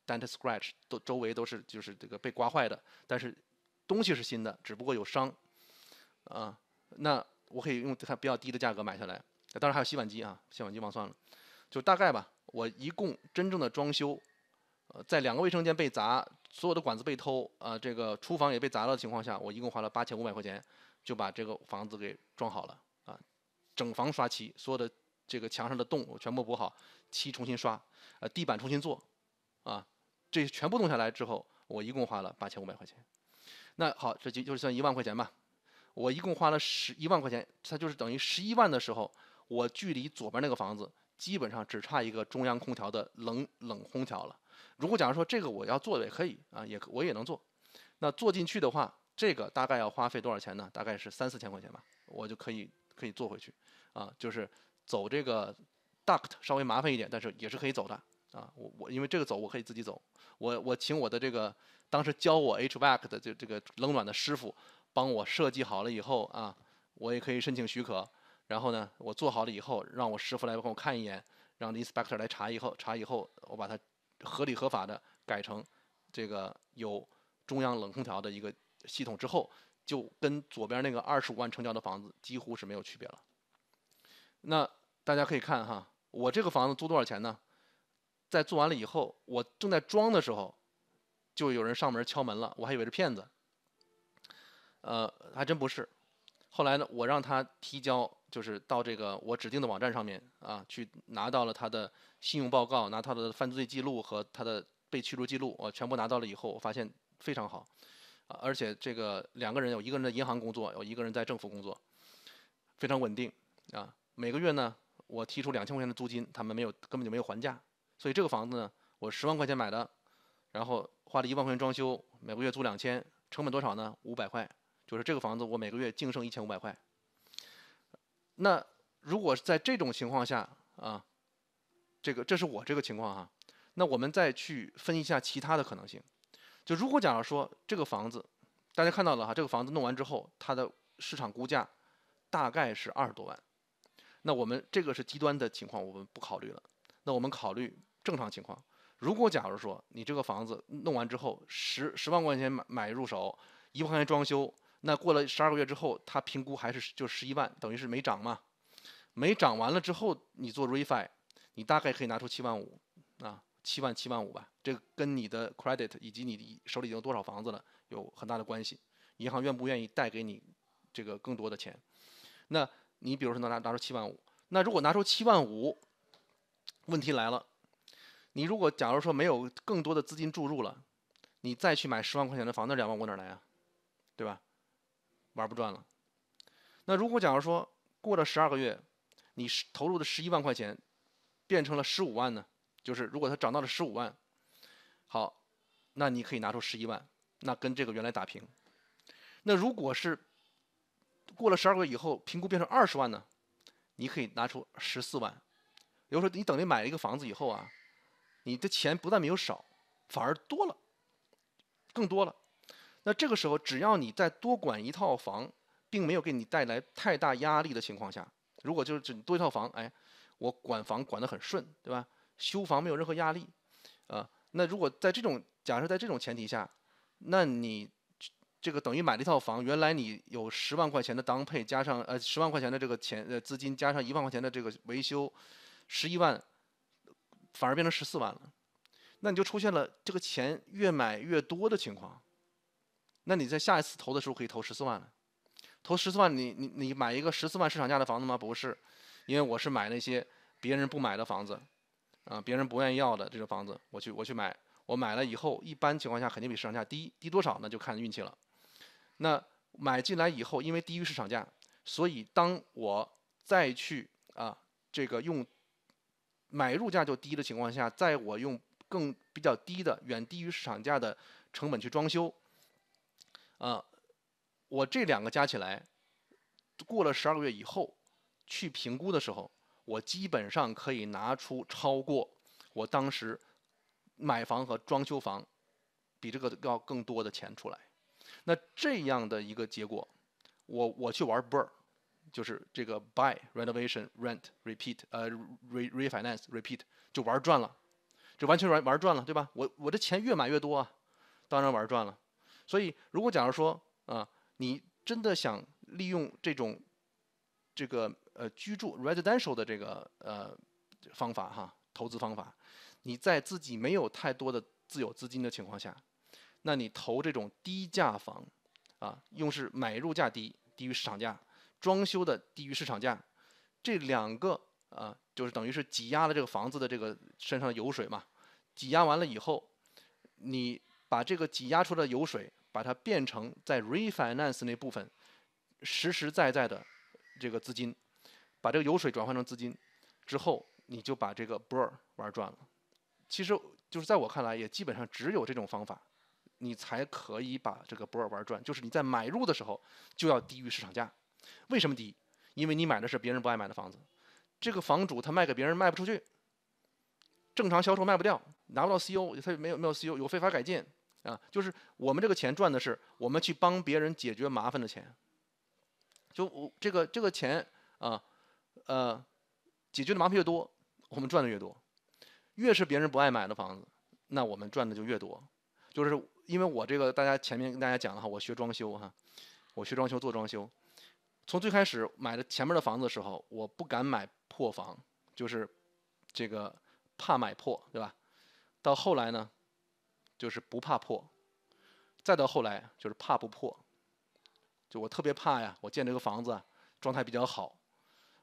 dent scratch 都周围都是就是这个被刮坏的，但是东西是新的，只不过有伤，啊，那我可以用它比较低的价格买下来。当然还有洗碗机啊，洗碗机忘算了，就大概吧。我一共真正的装修，呃，在两个卫生间被砸，所有的管子被偷，啊，这个厨房也被砸了的情况下，我一共花了八千五百块钱，就把这个房子给装好了啊。整房刷漆，所有的这个墙上的洞我全部补好，漆重新刷，呃，地板重新做，啊，这全部弄下来之后，我一共花了八千五百块钱。那好，这就就算一万块钱吧。我一共花了十一万块钱，它就是等于十一万的时候。我距离左边那个房子基本上只差一个中央空调的冷冷空调了。如果假如说这个我要做也可以啊，也我也能做。那做进去的话，这个大概要花费多少钱呢？大概是三四千块钱吧，我就可以可以做回去啊。就是走这个 duct，稍微麻烦一点，但是也是可以走的啊。我我因为这个走我可以自己走，我我请我的这个当时教我 HVAC 的这这个冷暖的师傅帮我设计好了以后啊，我也可以申请许可。然后呢，我做好了以后，让我师傅来帮我看一眼，让 inspector 来查，以后查以后，我把它合理合法的改成这个有中央冷空调的一个系统之后，就跟左边那个二十五万成交的房子几乎是没有区别了。那大家可以看哈，我这个房子租多少钱呢？在做完了以后，我正在装的时候，就有人上门敲门了，我还以为是骗子，呃，还真不是。后来呢，我让他提交，就是到这个我指定的网站上面啊，去拿到了他的信用报告，拿他的犯罪记录和他的被驱逐记录，我全部拿到了以后，我发现非常好，而且这个两个人有一个人在银行工作，有一个人在政府工作，非常稳定啊。每个月呢，我提出两千块钱的租金，他们没有根本就没有还价，所以这个房子呢，我十万块钱买的，然后花了一万块钱装修，每个月租两千，成本多少呢？五百块。就是这个房子，我每个月净剩一千五百块。那如果是在这种情况下啊，这个这是我这个情况哈。那我们再去分一下其他的可能性。就如果假如说这个房子，大家看到了哈，这个房子弄完之后，它的市场估价大概是二十多万。那我们这个是极端的情况，我们不考虑了。那我们考虑正常情况。如果假如说你这个房子弄完之后，十十万块钱买买入手，一万块钱装修。那过了十二个月之后，他评估还是就十一万，等于是没涨嘛。没涨完了之后，你做 refi，你大概可以拿出七万五，啊，七万七万五吧。这个跟你的 credit 以及你手里有多少房子了有很大的关系。银行愿不愿意贷给你这个更多的钱？那你比如说能拿拿出七万五，那如果拿出七万五，问题来了，你如果假如说没有更多的资金注入了，你再去买十万块钱的房那两万五哪来啊？对吧？玩不转了，那如果假如说过了十二个月，你投入的十一万块钱变成了十五万呢？就是如果它涨到了十五万，好，那你可以拿出十一万，那跟这个原来打平。那如果是过了十二个月以后，评估变成二十万呢？你可以拿出十四万。比如说，你等于买了一个房子以后啊，你的钱不但没有少，反而多了，更多了。那这个时候，只要你再多管一套房，并没有给你带来太大压力的情况下，如果就是只多一套房，哎，我管房管得很顺，对吧？修房没有任何压力，啊，那如果在这种假设在这种前提下，那你这个等于买了一套房，原来你有十万块钱的当配，加上呃十万块钱的这个钱呃资金，加上一万块钱的这个维修，十一万，反而变成十四万了，那你就出现了这个钱越买越多的情况。那你在下一次投的时候可以投十四万了，投十四万，你你你买一个十四万市场价的房子吗？不是，因为我是买那些别人不买的房子，啊，别人不愿意要的这个房子，我去我去买，我买了以后，一般情况下肯定比市场价低，低多少那就看运气了。那买进来以后，因为低于市场价，所以当我再去啊这个用买入价就低的情况下，在我用更比较低的远低于市场价的成本去装修。啊，我这两个加起来，过了十二个月以后，去评估的时候，我基本上可以拿出超过我当时买房和装修房比这个要更多的钱出来。那这样的一个结果，我我去玩 burn，就是这个 buy renovation rent repeat 呃 refinance repeat 就玩赚了，这完全玩玩赚了对吧？我我的钱越买越多啊，当然玩赚了。所以，如果假如说啊，你真的想利用这种，这个呃居住 residential 的这个呃方法哈，投资方法，你在自己没有太多的自有资金的情况下，那你投这种低价房，啊，用是买入价低低于市场价，装修的低于市场价，这两个啊，就是等于是挤压了这个房子的这个身上的油水嘛。挤压完了以后，你把这个挤压出来的油水。把它变成在 refinance 那部分实实在在的这个资金，把这个油水转换成资金之后，你就把这个 b o r r 玩转了。其实，就是在我看来，也基本上只有这种方法，你才可以把这个 b o r r 玩转。就是你在买入的时候就要低于市场价，为什么低？因为你买的是别人不爱买的房子，这个房主他卖给别人卖不出去，正常销售卖不掉，拿不到 CO，他没有没有 CO，有非法改建。啊，就是我们这个钱赚的是我们去帮别人解决麻烦的钱，就我这个这个钱啊，呃，解决的麻烦越多，我们赚的越多。越是别人不爱买的房子，那我们赚的就越多。就是因为我这个大家前面跟大家讲了哈，我学装修哈，我学装修做装修，从最开始买的前面的房子的时候，我不敢买破房，就是这个怕买破，对吧？到后来呢？就是不怕破，再到后来就是怕不破，就我特别怕呀。我建这个房子状态比较好，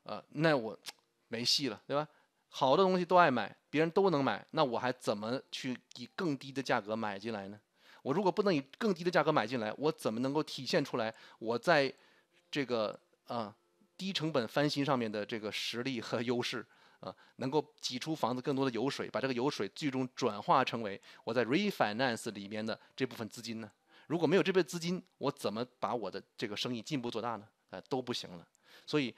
呃，那我 没戏了，对吧？好的东西都爱买，别人都能买，那我还怎么去以更低的价格买进来呢？我如果不能以更低的价格买进来，我怎么能够体现出来我在这个啊低成本翻新上面的这个实力和优势？啊，能够挤出房子更多的油水，把这个油水最终转化成为我在 refinance 里面的这部分资金呢？如果没有这部分资金，我怎么把我的这个生意进一步做大呢？呃，都不行了。所以，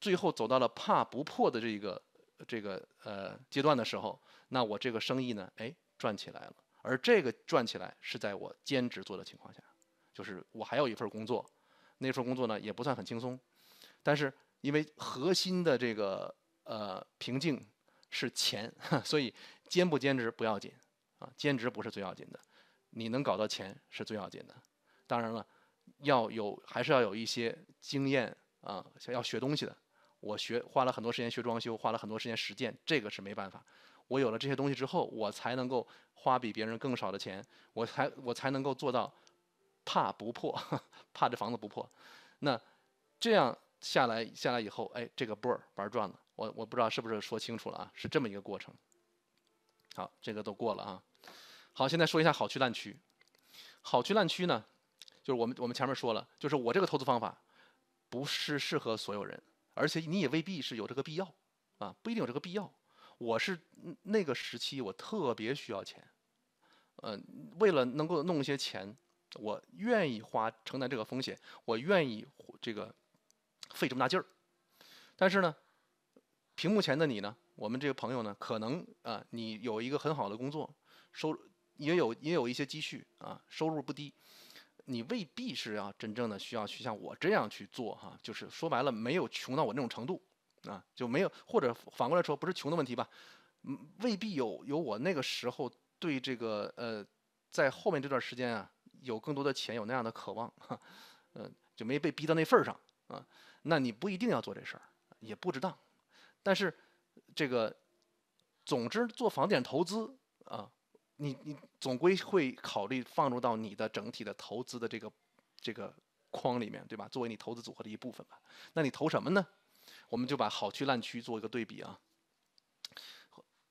最后走到了怕不破的这个这个呃阶段的时候，那我这个生意呢，哎，赚起来了。而这个赚起来是在我兼职做的情况下，就是我还有一份工作，那份工作呢也不算很轻松，但是因为核心的这个。呃，瓶颈是钱，所以兼不兼职不要紧啊，兼职不是最要紧的，你能搞到钱是最要紧的。当然了，要有还是要有一些经验啊，想要学东西的。我学花了很多时间学装修，花了很多时间实践，这个是没办法。我有了这些东西之后，我才能够花比别人更少的钱，我才我才能够做到怕不破，怕这房子不破。那这样下来下来以后，哎，这个波儿玩转了。我我不知道是不是说清楚了啊？是这么一个过程。好，这个都过了啊。好，现在说一下好区烂区。好区烂区呢，就是我们我们前面说了，就是我这个投资方法不是适合所有人，而且你也未必是有这个必要啊，不一定有这个必要。我是那个时期我特别需要钱，呃，为了能够弄一些钱，我愿意花承担这个风险，我愿意这个费这么大劲儿，但是呢。屏幕前的你呢？我们这个朋友呢，可能啊，你有一个很好的工作，收也有也有一些积蓄啊，收入不低，你未必是要真正的需要去像我这样去做哈。就是说白了，没有穷到我那种程度啊，就没有或者反过来说，不是穷的问题吧？嗯，未必有有我那个时候对这个呃，在后面这段时间啊，有更多的钱有那样的渴望，哈，嗯，就没被逼到那份儿上啊。那你不一定要做这事儿，也不值当。但是，这个，总之做房地产投资啊，你你总归会考虑放入到你的整体的投资的这个这个框里面，对吧？作为你投资组合的一部分吧。那你投什么呢？我们就把好区、烂区做一个对比啊。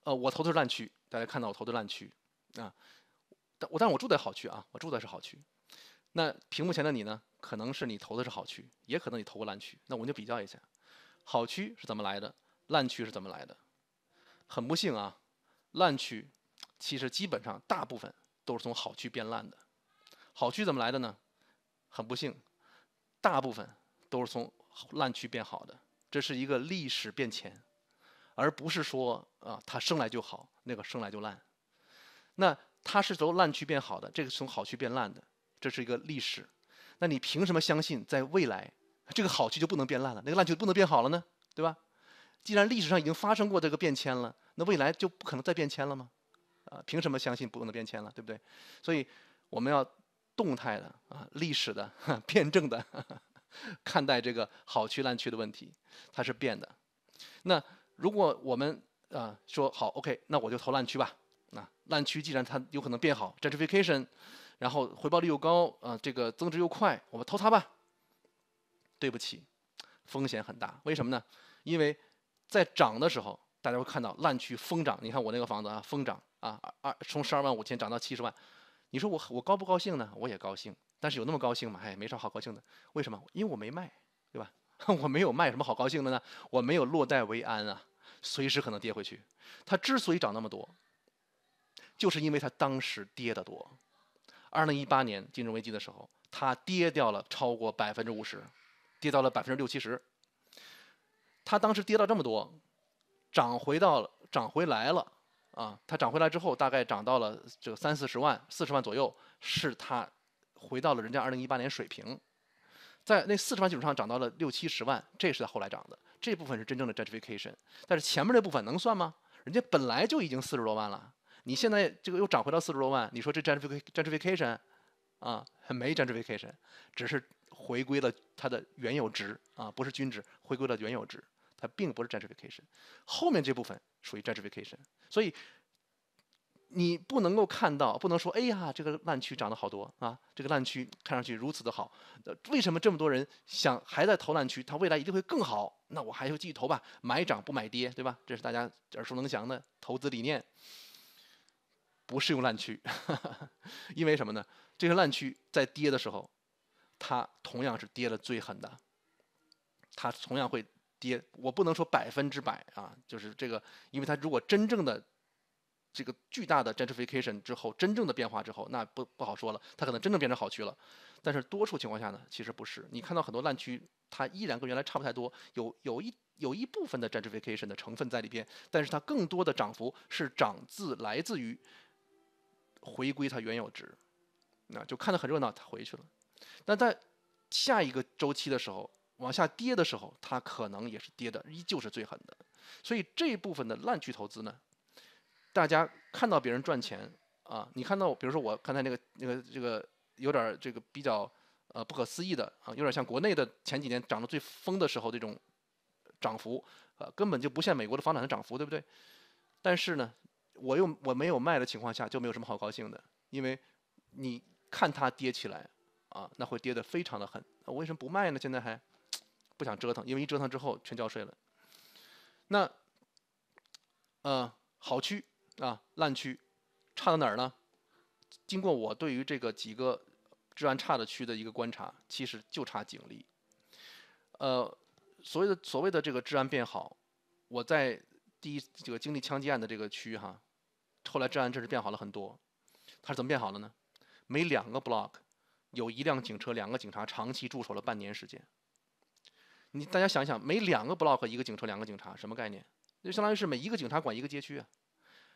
呃，我投的是烂区，大家看到我投的烂区啊。但我但我住在好区啊，我住的是好区。那屏幕前的你呢？可能是你投的是好区，也可能你投过烂区。那我们就比较一下，好区是怎么来的？烂区是怎么来的？很不幸啊，烂区其实基本上大部分都是从好区变烂的。好区怎么来的呢？很不幸，大部分都是从烂区变好的。这是一个历史变迁，而不是说啊，它生来就好，那个生来就烂。那它是从烂区变好的，这个从好区变烂的，这是一个历史。那你凭什么相信在未来，这个好区就不能变烂了，那个烂区不能变好了呢？对吧？既然历史上已经发生过这个变迁了，那未来就不可能再变迁了吗？啊，凭什么相信不能变迁了，对不对？所以我们要动态的啊，历史的 辩证的 看待这个好区烂区的问题，它是变的。那如果我们啊说好 OK，那我就投烂区吧。啊，烂区既然它有可能变好 g e n t i f i c a t i o n 然后回报率又高，啊，这个增值又快，我们投它吧。对不起，风险很大。为什么呢？因为在涨的时候，大家会看到烂区疯涨。你看我那个房子啊，疯涨啊，二从十二万五千涨到七十万。你说我我高不高兴呢？我也高兴，但是有那么高兴吗？哎，没啥好高兴的。为什么？因为我没卖，对吧？我没有卖，什么好高兴的呢？我没有落袋为安啊，随时可能跌回去。它之所以涨那么多，就是因为它当时跌得多。二零一八年金融危机的时候，它跌掉了超过百分之五十，跌到了百分之六七十。它当时跌到这么多，涨回到了，涨回来了，啊，它涨回来之后，大概涨到了这个三四十万、四十万左右，是它回到了人家二零一八年水平，在那四十万基础上涨到了六七十万，这是后来涨的，这部分是真正的 g e n t r i f i c a t i o n 但是前面那部分能算吗？人家本来就已经四十多万了，你现在这个又涨回到四十多万，你说这 g e n t r i f i c a t i o n 啊，没 g e n t r i f i c a t i o n 只是回归了它的原有值啊，不是均值，回归了原有值。它并不是 g e n t r i f i c a t i o n 后面这部分属于 g e n t r i f i c a t i o n 所以你不能够看到，不能说哎呀，这个烂区涨了好多啊，这个烂区看上去如此的好，为什么这么多人想还在投烂区？它未来一定会更好，那我还要继续投吧，买涨不买跌，对吧？这是大家耳熟能详的投资理念，不适用烂区，因为什么呢？这个烂区在跌的时候，它同样是跌的最狠的，它同样会。跌，我不能说百分之百啊，就是这个，因为它如果真正的这个巨大的 gentrification 之后，真正的变化之后，那不不好说了，它可能真正变成好区了。但是多数情况下呢，其实不是，你看到很多烂区，它依然跟原来差不太多，有有一有一部分的 gentrification 的成分在里边，但是它更多的涨幅是涨自来自于回归它原有值，那就看得很热闹，它回去了。那在下一个周期的时候。往下跌的时候，它可能也是跌的，依旧是最狠的。所以这一部分的烂去投资呢，大家看到别人赚钱啊，你看到比如说我刚才那个那个这个有点这个比较呃不可思议的啊，有点像国内的前几年涨得最疯的时候这种涨幅啊，根本就不像美国的房产的涨幅，对不对？但是呢，我又我没有卖的情况下，就没有什么好高兴的，因为你看它跌起来啊，那会跌得非常的狠。我为什么不卖呢？现在还？不想折腾，因为一折腾之后全交税了。那，嗯，好区啊，烂区，差到哪儿呢？经过我对于这个几个治安差的区的一个观察，其实就差警力。呃，所谓的所谓的这个治安变好，我在第一这个经历枪击案的这个区哈，后来治安真是变好了很多。它是怎么变好了呢？每两个 block 有一辆警车，两个警察长期驻守了半年时间。你大家想想，每两个 block 一个警车，两个警察，什么概念？就相当于是每一个警察管一个街区啊。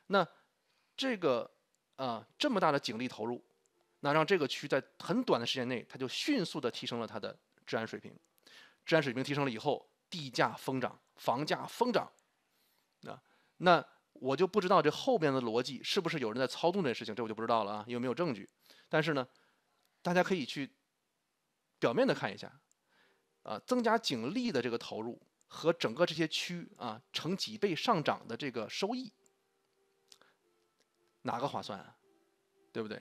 那这个啊，这么大的警力投入，那让这个区在很短的时间内，它就迅速的提升了它的治安水平。治安水平提升了以后，地价疯涨，房价疯涨。啊，那我就不知道这后边的逻辑是不是有人在操纵这件事情，这我就不知道了啊，因为没有证据。但是呢，大家可以去表面的看一下。啊，增加警力的这个投入和整个这些区啊，成几倍上涨的这个收益，哪个划算，啊？对不对？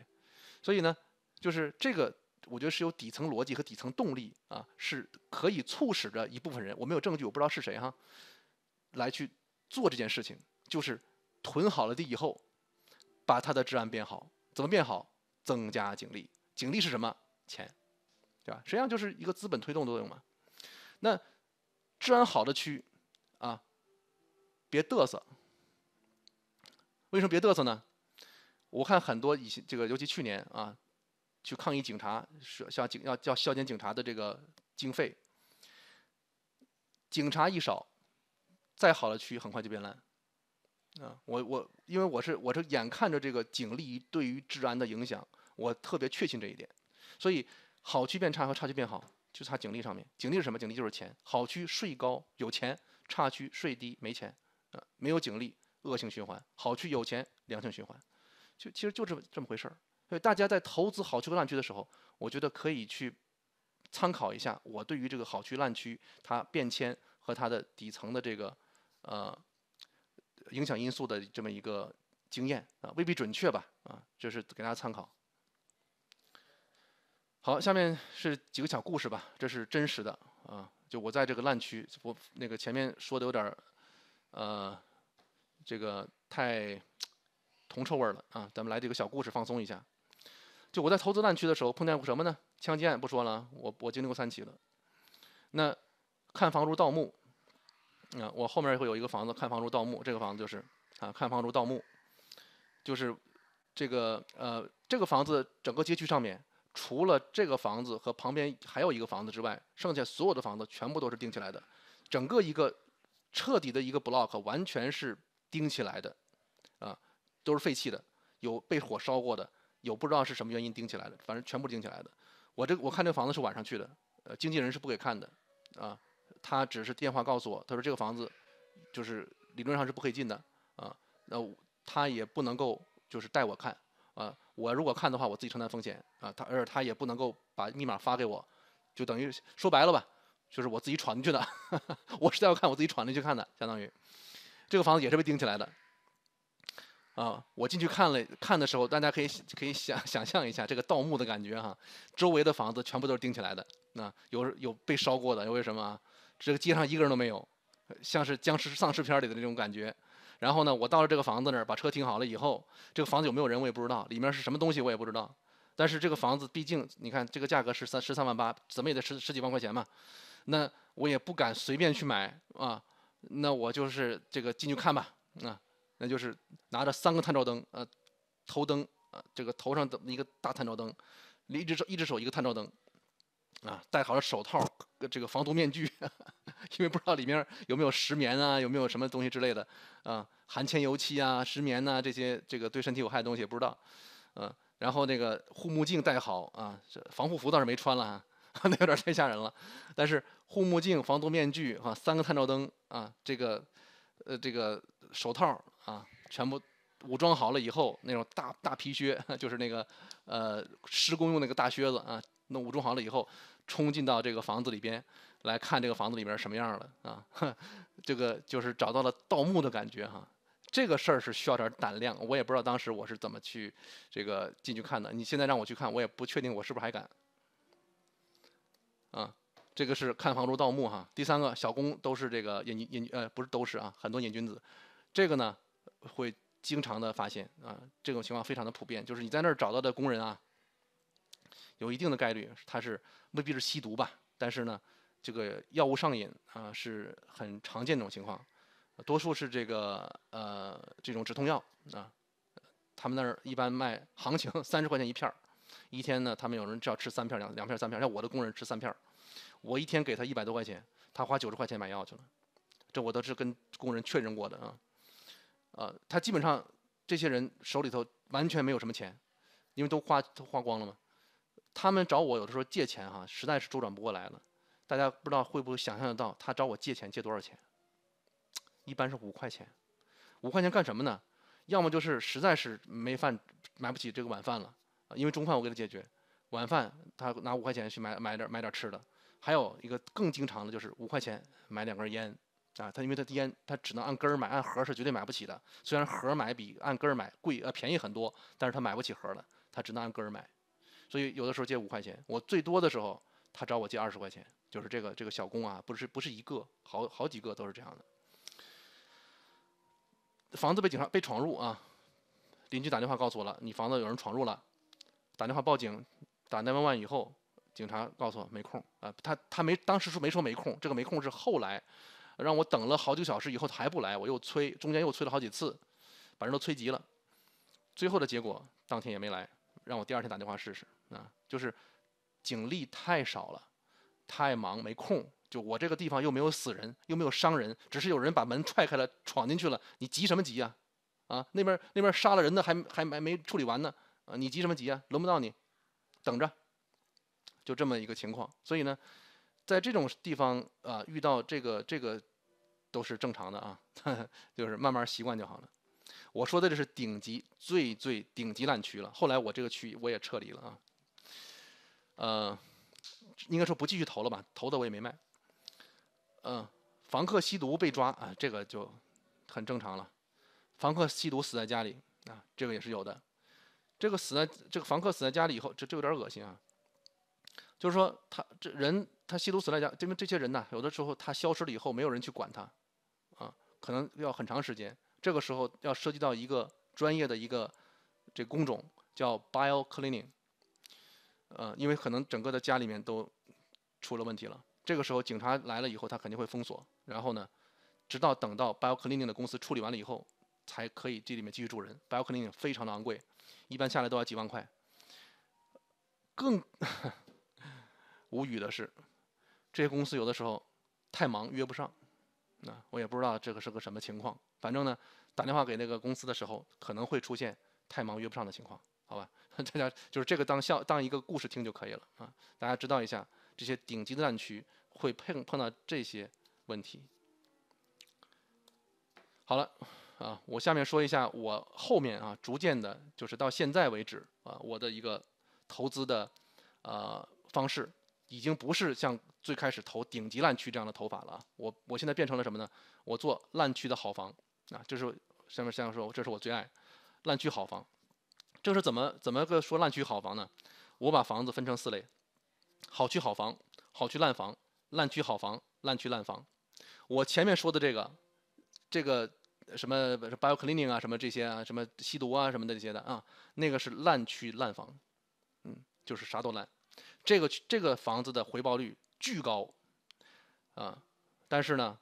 所以呢，就是这个，我觉得是有底层逻辑和底层动力啊，是可以促使着一部分人，我没有证据，我不知道是谁哈，来去做这件事情，就是囤好了地以后，把他的治安变好，怎么变好？增加警力，警力是什么？钱，对吧？实际上就是一个资本推动作用嘛。那治安好的区，啊，别嘚瑟。为什么别嘚瑟呢？我看很多以前这个，尤其去年啊，去抗议警察，是像警要叫削减警察的这个经费。警察一少，再好的区很快就变烂。啊，我我因为我是我这眼看着这个警力对于治安的影响，我特别确信这一点。所以，好区变差和差区变好。就差警力上面，警力是什么？警力就是钱，好区税高有钱，差区税低没钱，啊，没有警力，恶性循环；好区有钱，良性循环，就其实就这么这么回事儿。所以大家在投资好区和烂区的时候，我觉得可以去参考一下我对于这个好区烂区它变迁和它的底层的这个呃影响因素的这么一个经验啊，未必准确吧，啊，就是给大家参考。好，下面是几个小故事吧，这是真实的啊。就我在这个烂区，我那个前面说的有点儿，呃，这个太铜臭味儿了啊。咱们来几个小故事放松一下。就我在投资烂区的时候碰见过什么呢？枪击案不说了，我我经历过三起了。那看房如盗墓，啊，我后面会有一个房子，看房如盗墓，这个房子就是啊，看房如盗墓，就是这个呃，这个房子整个街区上面。除了这个房子和旁边还有一个房子之外，剩下所有的房子全部都是钉起来的，整个一个彻底的一个 block 完全是钉起来的，啊，都是废弃的，有被火烧过的，有不知道是什么原因钉起来的，反正全部钉起来的。我这我看这房子是晚上去的，呃，经纪人是不给看的，啊，他只是电话告诉我，他说这个房子就是理论上是不可以进的，啊，那他也不能够就是带我看，啊。我如果看的话，我自己承担风险啊！他，而且他也不能够把密码发给我，就等于说白了吧，就是我自己闯进去的。我是要看，我自己闯进去看的，相当于这个房子也是被盯起来的啊！我进去看了看的时候，大家可以可以想想象一下这个盗墓的感觉哈。周围的房子全部都是盯起来的，那有有被烧过的，因为什么啊？这个街上一个人都没有，像是僵尸丧尸片里的那种感觉。然后呢，我到了这个房子那儿，把车停好了以后，这个房子有没有人我也不知道，里面是什么东西我也不知道。但是这个房子毕竟，你看这个价格是三十三万八，怎么也得十十几万块钱嘛。那我也不敢随便去买啊。那我就是这个进去看吧啊，那就是拿着三个探照灯，呃，头灯，呃，这个头上的一个大探照灯，一只手一只手一个探照灯，啊，戴好了手套，这个防毒面具。因为不知道里面有没有石棉啊，有没有什么东西之类的，啊，含铅油漆啊、石棉呐这些，这个对身体有害的东西不知道，嗯，然后那个护目镜戴好啊，防护服倒是没穿了，啊，那有点太吓人了。但是护目镜、防毒面具啊，三个探照灯啊，这个，呃，这个手套啊，全部武装好了以后，那种大大皮靴，就是那个，呃，施工用那个大靴子啊，弄武装好了以后，冲进到这个房子里边。来看这个房子里面什么样了啊？这个就是找到了盗墓的感觉哈。这个事儿是需要点胆量，我也不知道当时我是怎么去这个进去看的。你现在让我去看，我也不确定我是不是还敢。啊，这个是看房如盗墓哈。第三个小工都是这个瘾瘾呃，不是都是啊，很多瘾君子。这个呢会经常的发现啊，这种情况非常的普遍，就是你在那儿找到的工人啊，有一定的概率他是未必是吸毒吧，但是呢。这个药物上瘾啊，是很常见这种情况，多数是这个呃这种止痛药啊，他们那儿一般卖行情三十块钱一片儿，一天呢他们有人只要吃三片两两片三片，像我的工人吃三片儿，我一天给他一百多块钱，他花九十块钱买药去了，这我都是跟工人确认过的啊，呃他基本上这些人手里头完全没有什么钱，因为都花都花光了嘛。他们找我有的时候借钱哈，实在是周转不过来了。大家不知道会不会想象得到，他找我借钱借多少钱？一般是五块钱，五块钱干什么呢？要么就是实在是没饭买不起这个晚饭了，因为中饭我给他解决，晚饭他拿五块钱去买买点买点吃的。还有一个更经常的就是五块钱买两根烟，啊，他因为他烟他只能按根儿买，按盒是绝对买不起的。虽然盒买比按根儿买贵呃便宜很多，但是他买不起盒的，他只能按根儿买。所以有的时候借五块钱，我最多的时候他找我借二十块钱。就是这个这个小工啊，不是不是一个，好好几个都是这样的。房子被警察被闯入啊，邻居打电话告诉我了，你房子有人闯入了，打电话报警，打 number one 以后，警察告诉我没空啊，他他没当时说没说没空，这个没空是后来让我等了好几小时以后他还不来，我又催，中间又催了好几次，把人都催急了，最后的结果当天也没来，让我第二天打电话试试啊，就是警力太少了。太忙没空，就我这个地方又没有死人，又没有伤人，只是有人把门踹开了，闯进去了，你急什么急啊？啊，那边那边杀了人的还还没没处理完呢，啊，你急什么急啊？轮不到你，等着，就这么一个情况。所以呢，在这种地方啊，遇到这个这个都是正常的啊，就是慢慢习惯就好了。我说的这是顶级最最顶级烂区了，后来我这个区我也撤离了啊，呃。应该说不继续投了吧，投的我也没卖。嗯，房客吸毒被抓啊，这个就很正常了。房客吸毒死在家里啊，这个也是有的。这个死在这个房客死在家里以后，这这有点恶心啊。就是说他这人他吸毒死在家，因为这些人呢，有的时候他消失了以后没有人去管他，啊，可能要很长时间。这个时候要涉及到一个专业的一个这工种叫 bio cleaning。呃，因为可能整个的家里面都出了问题了，这个时候警察来了以后，他肯定会封锁。然后呢，直到等到 b i o c l e a n i n g 的公司处理完了以后，才可以这里面继续住人。b i o c l e a n i n g 非常的昂贵，一般下来都要几万块。更 无语的是，这些公司有的时候太忙约不上。那我也不知道这个是个什么情况，反正呢，打电话给那个公司的时候，可能会出现太忙约不上的情况。好吧，大家就是这个当笑当一个故事听就可以了啊。大家知道一下，这些顶级的烂区会碰碰到这些问题。好了，啊，我下面说一下我后面啊，逐渐的，就是到现在为止啊，我的一个投资的呃方式，已经不是像最开始投顶级烂区这样的投法了。我我现在变成了什么呢？我做烂区的好房啊，这是下面先生说，这是我最爱，烂区好房。这是怎么怎么个说烂区好房呢？我把房子分成四类：好区好房、好区烂房、烂区好房、烂区烂房。我前面说的这个，这个什么 bio cleaning 啊，什么这些啊，什么吸毒啊什么的这些的啊，那个是烂区烂房，嗯，就是啥都烂。这个这个房子的回报率巨高，啊，但是呢，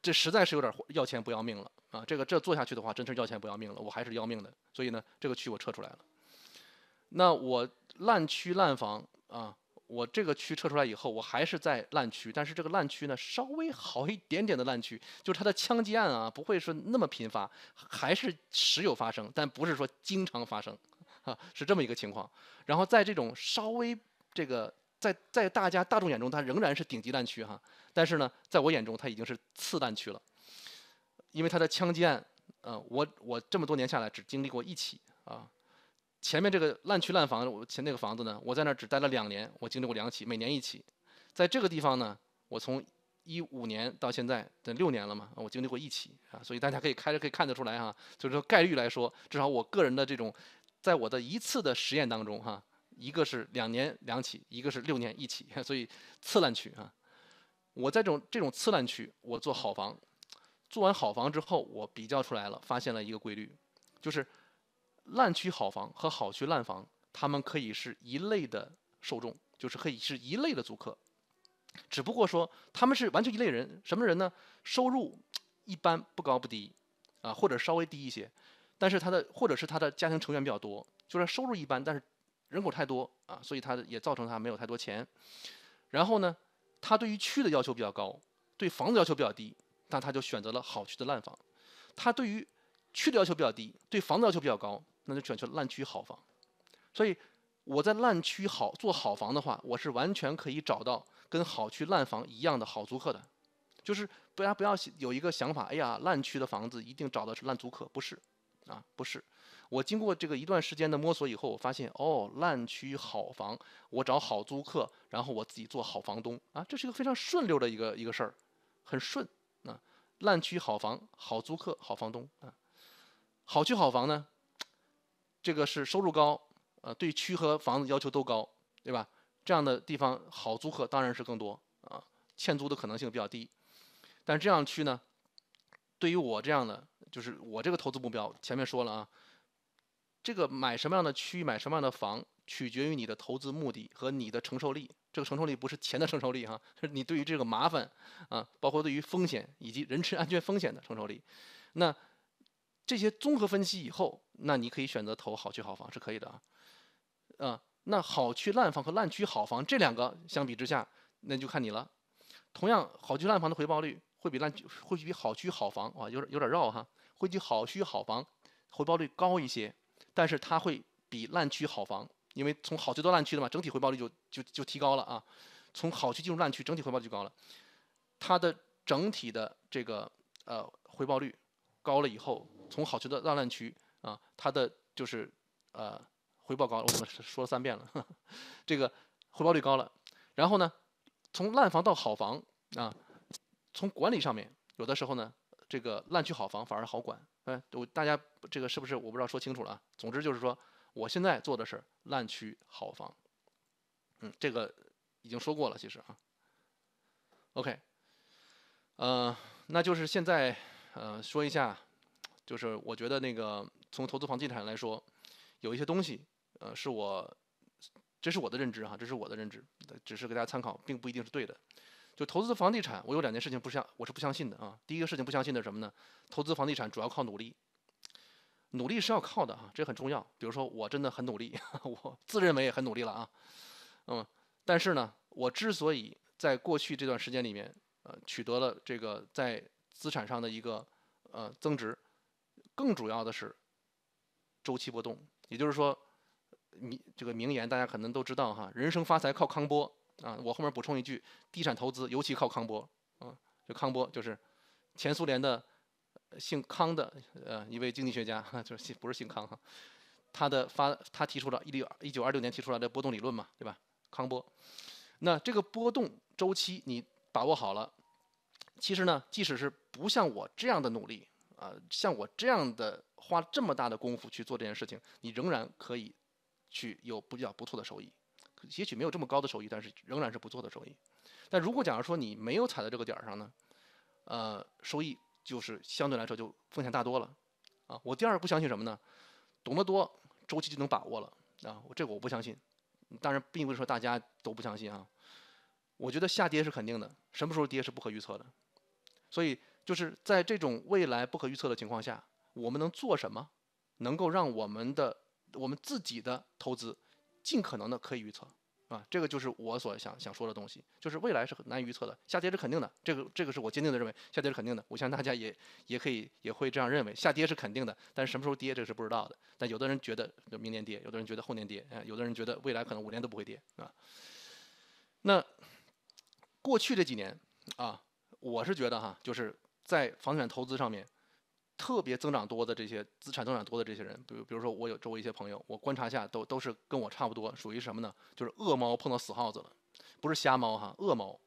这实在是有点要钱不要命了。啊，这个这做下去的话，真是要钱不要命了。我还是要命的，所以呢，这个区我撤出来了。那我烂区烂房啊，我这个区撤出来以后，我还是在烂区。但是这个烂区呢，稍微好一点点的烂区，就是它的枪击案啊，不会是那么频发，还是时有发生，但不是说经常发生，啊，是这么一个情况。然后在这种稍微这个在在大家大众眼中，它仍然是顶级烂区哈，但是呢，在我眼中，它已经是次烂区了。因为他的枪击案，呃，我我这么多年下来只经历过一起啊。前面这个烂区烂房子，前那个房子呢，我在那儿只待了两年，我经历过两起，每年一起。在这个地方呢，我从一五年到现在，等六年了嘛，我经历过一起啊。所以大家可以开着可以看得出来哈。就是说概率来说，至少我个人的这种，在我的一次的实验当中哈，一个是两年两起，一个是六年一起，所以次烂区啊。我在这种这种次烂区，我做好房。做完好房之后，我比较出来了，发现了一个规律，就是烂区好房和好区烂房，他们可以是一类的受众，就是可以是一类的租客，只不过说他们是完全一类人，什么人呢？收入一般不高不低，啊，或者稍微低一些，但是他的或者是他的家庭成员比较多，就是收入一般，但是人口太多啊，所以他也造成他没有太多钱。然后呢，他对于区的要求比较高，对房子要求比较低。那他就选择了好区的烂房，他对于区的要求比较低，对房子要求比较高，那就选择了烂区好房。所以我在烂区好做好房的话，我是完全可以找到跟好区烂房一样的好租客的。就是大家不要有一个想法，哎呀，烂区的房子一定找的是烂租客，不是啊，不是。我经过这个一段时间的摸索以后，我发现哦，烂区好房，我找好租客，然后我自己做好房东啊，这是一个非常顺溜的一个一个事儿，很顺。烂区好房，好租客，好房东啊。好区好房呢，这个是收入高，呃，对区和房子要求都高，对吧？这样的地方好租客当然是更多啊，欠租的可能性比较低。但这样区呢，对于我这样的，就是我这个投资目标，前面说了啊，这个买什么样的区，买什么样的房。取决于你的投资目的和你的承受力。这个承受力不是钱的承受力哈，是你对于这个麻烦啊，包括对于风险以及人身安全风险的承受力。那这些综合分析以后，那你可以选择投好区好房是可以的啊。啊，那好区烂房和烂区好房这两个相比之下，那就看你了。同样，好区烂房的回报率会比烂区会比好区好房啊，有点有点绕哈。会比好区好房回报率高一些，但是它会比烂区好房。因为从好区到烂区的嘛，整体回报率就就就提高了啊，从好区进入烂区，整体回报率就高了。它的整体的这个呃回报率高了以后，从好区到烂烂区啊，它的就是呃回报高，我们说了三遍了，这个回报率高了。然后呢，从烂房到好房啊，从管理上面有的时候呢，这个烂区好房反而好管。哎，我大家这个是不是我不知道说清楚了啊？总之就是说。我现在做的是烂区好房，嗯，这个已经说过了，其实啊。OK，呃，那就是现在，呃，说一下，就是我觉得那个从投资房地产来说，有一些东西，呃，是我，这是我的认知哈，这是我的认知，只是给大家参考，并不一定是对的。就投资房地产，我有两件事情不相，我是不相信的啊。第一个事情不相信的什么呢？投资房地产主要靠努力。努力是要靠的啊，这很重要。比如说，我真的很努力，我自认为也很努力了啊。嗯，但是呢，我之所以在过去这段时间里面，呃，取得了这个在资产上的一个呃增值，更主要的是周期波动。也就是说，你这个名言大家可能都知道哈，人生发财靠康波啊。我后面补充一句，地产投资尤其靠康波啊。就康波就是前苏联的。姓康的，呃，一位经济学家，就是姓不是姓康哈，他的发他提出了一六一九二六年提出来的波动理论嘛，对吧？康波，那这个波动周期你把握好了，其实呢，即使是不像我这样的努力啊，像我这样的花这么大的功夫去做这件事情，你仍然可以去有比较不错的收益，也许没有这么高的收益，但是仍然是不错的收益。但如果假如说你没有踩在这个点儿上呢，呃，收益。就是相对来说就风险大多了，啊，我第二不相信什么呢？懂得多，周期就能把握了啊，我这个我不相信。当然，并不是说大家都不相信啊。我觉得下跌是肯定的，什么时候跌是不可预测的。所以就是在这种未来不可预测的情况下，我们能做什么？能够让我们的我们自己的投资尽可能的可以预测。啊，这个就是我所想想说的东西，就是未来是很难预测的，下跌是肯定的，这个这个是我坚定的认为下跌是肯定的，我相信大家也也可以也会这样认为，下跌是肯定的，但是什么时候跌这个是不知道的，但有的人觉得明年跌，有的人觉得后年跌，哎，有的人觉得未来可能五年都不会跌啊。那过去这几年啊，我是觉得哈，就是在房地产投资上面。特别增长多的这些资产增长多的这些人，比如比如说我有周围一些朋友，我观察下都都是跟我差不多，属于什么呢？就是饿猫碰到死耗子了，不是瞎猫哈，饿猫，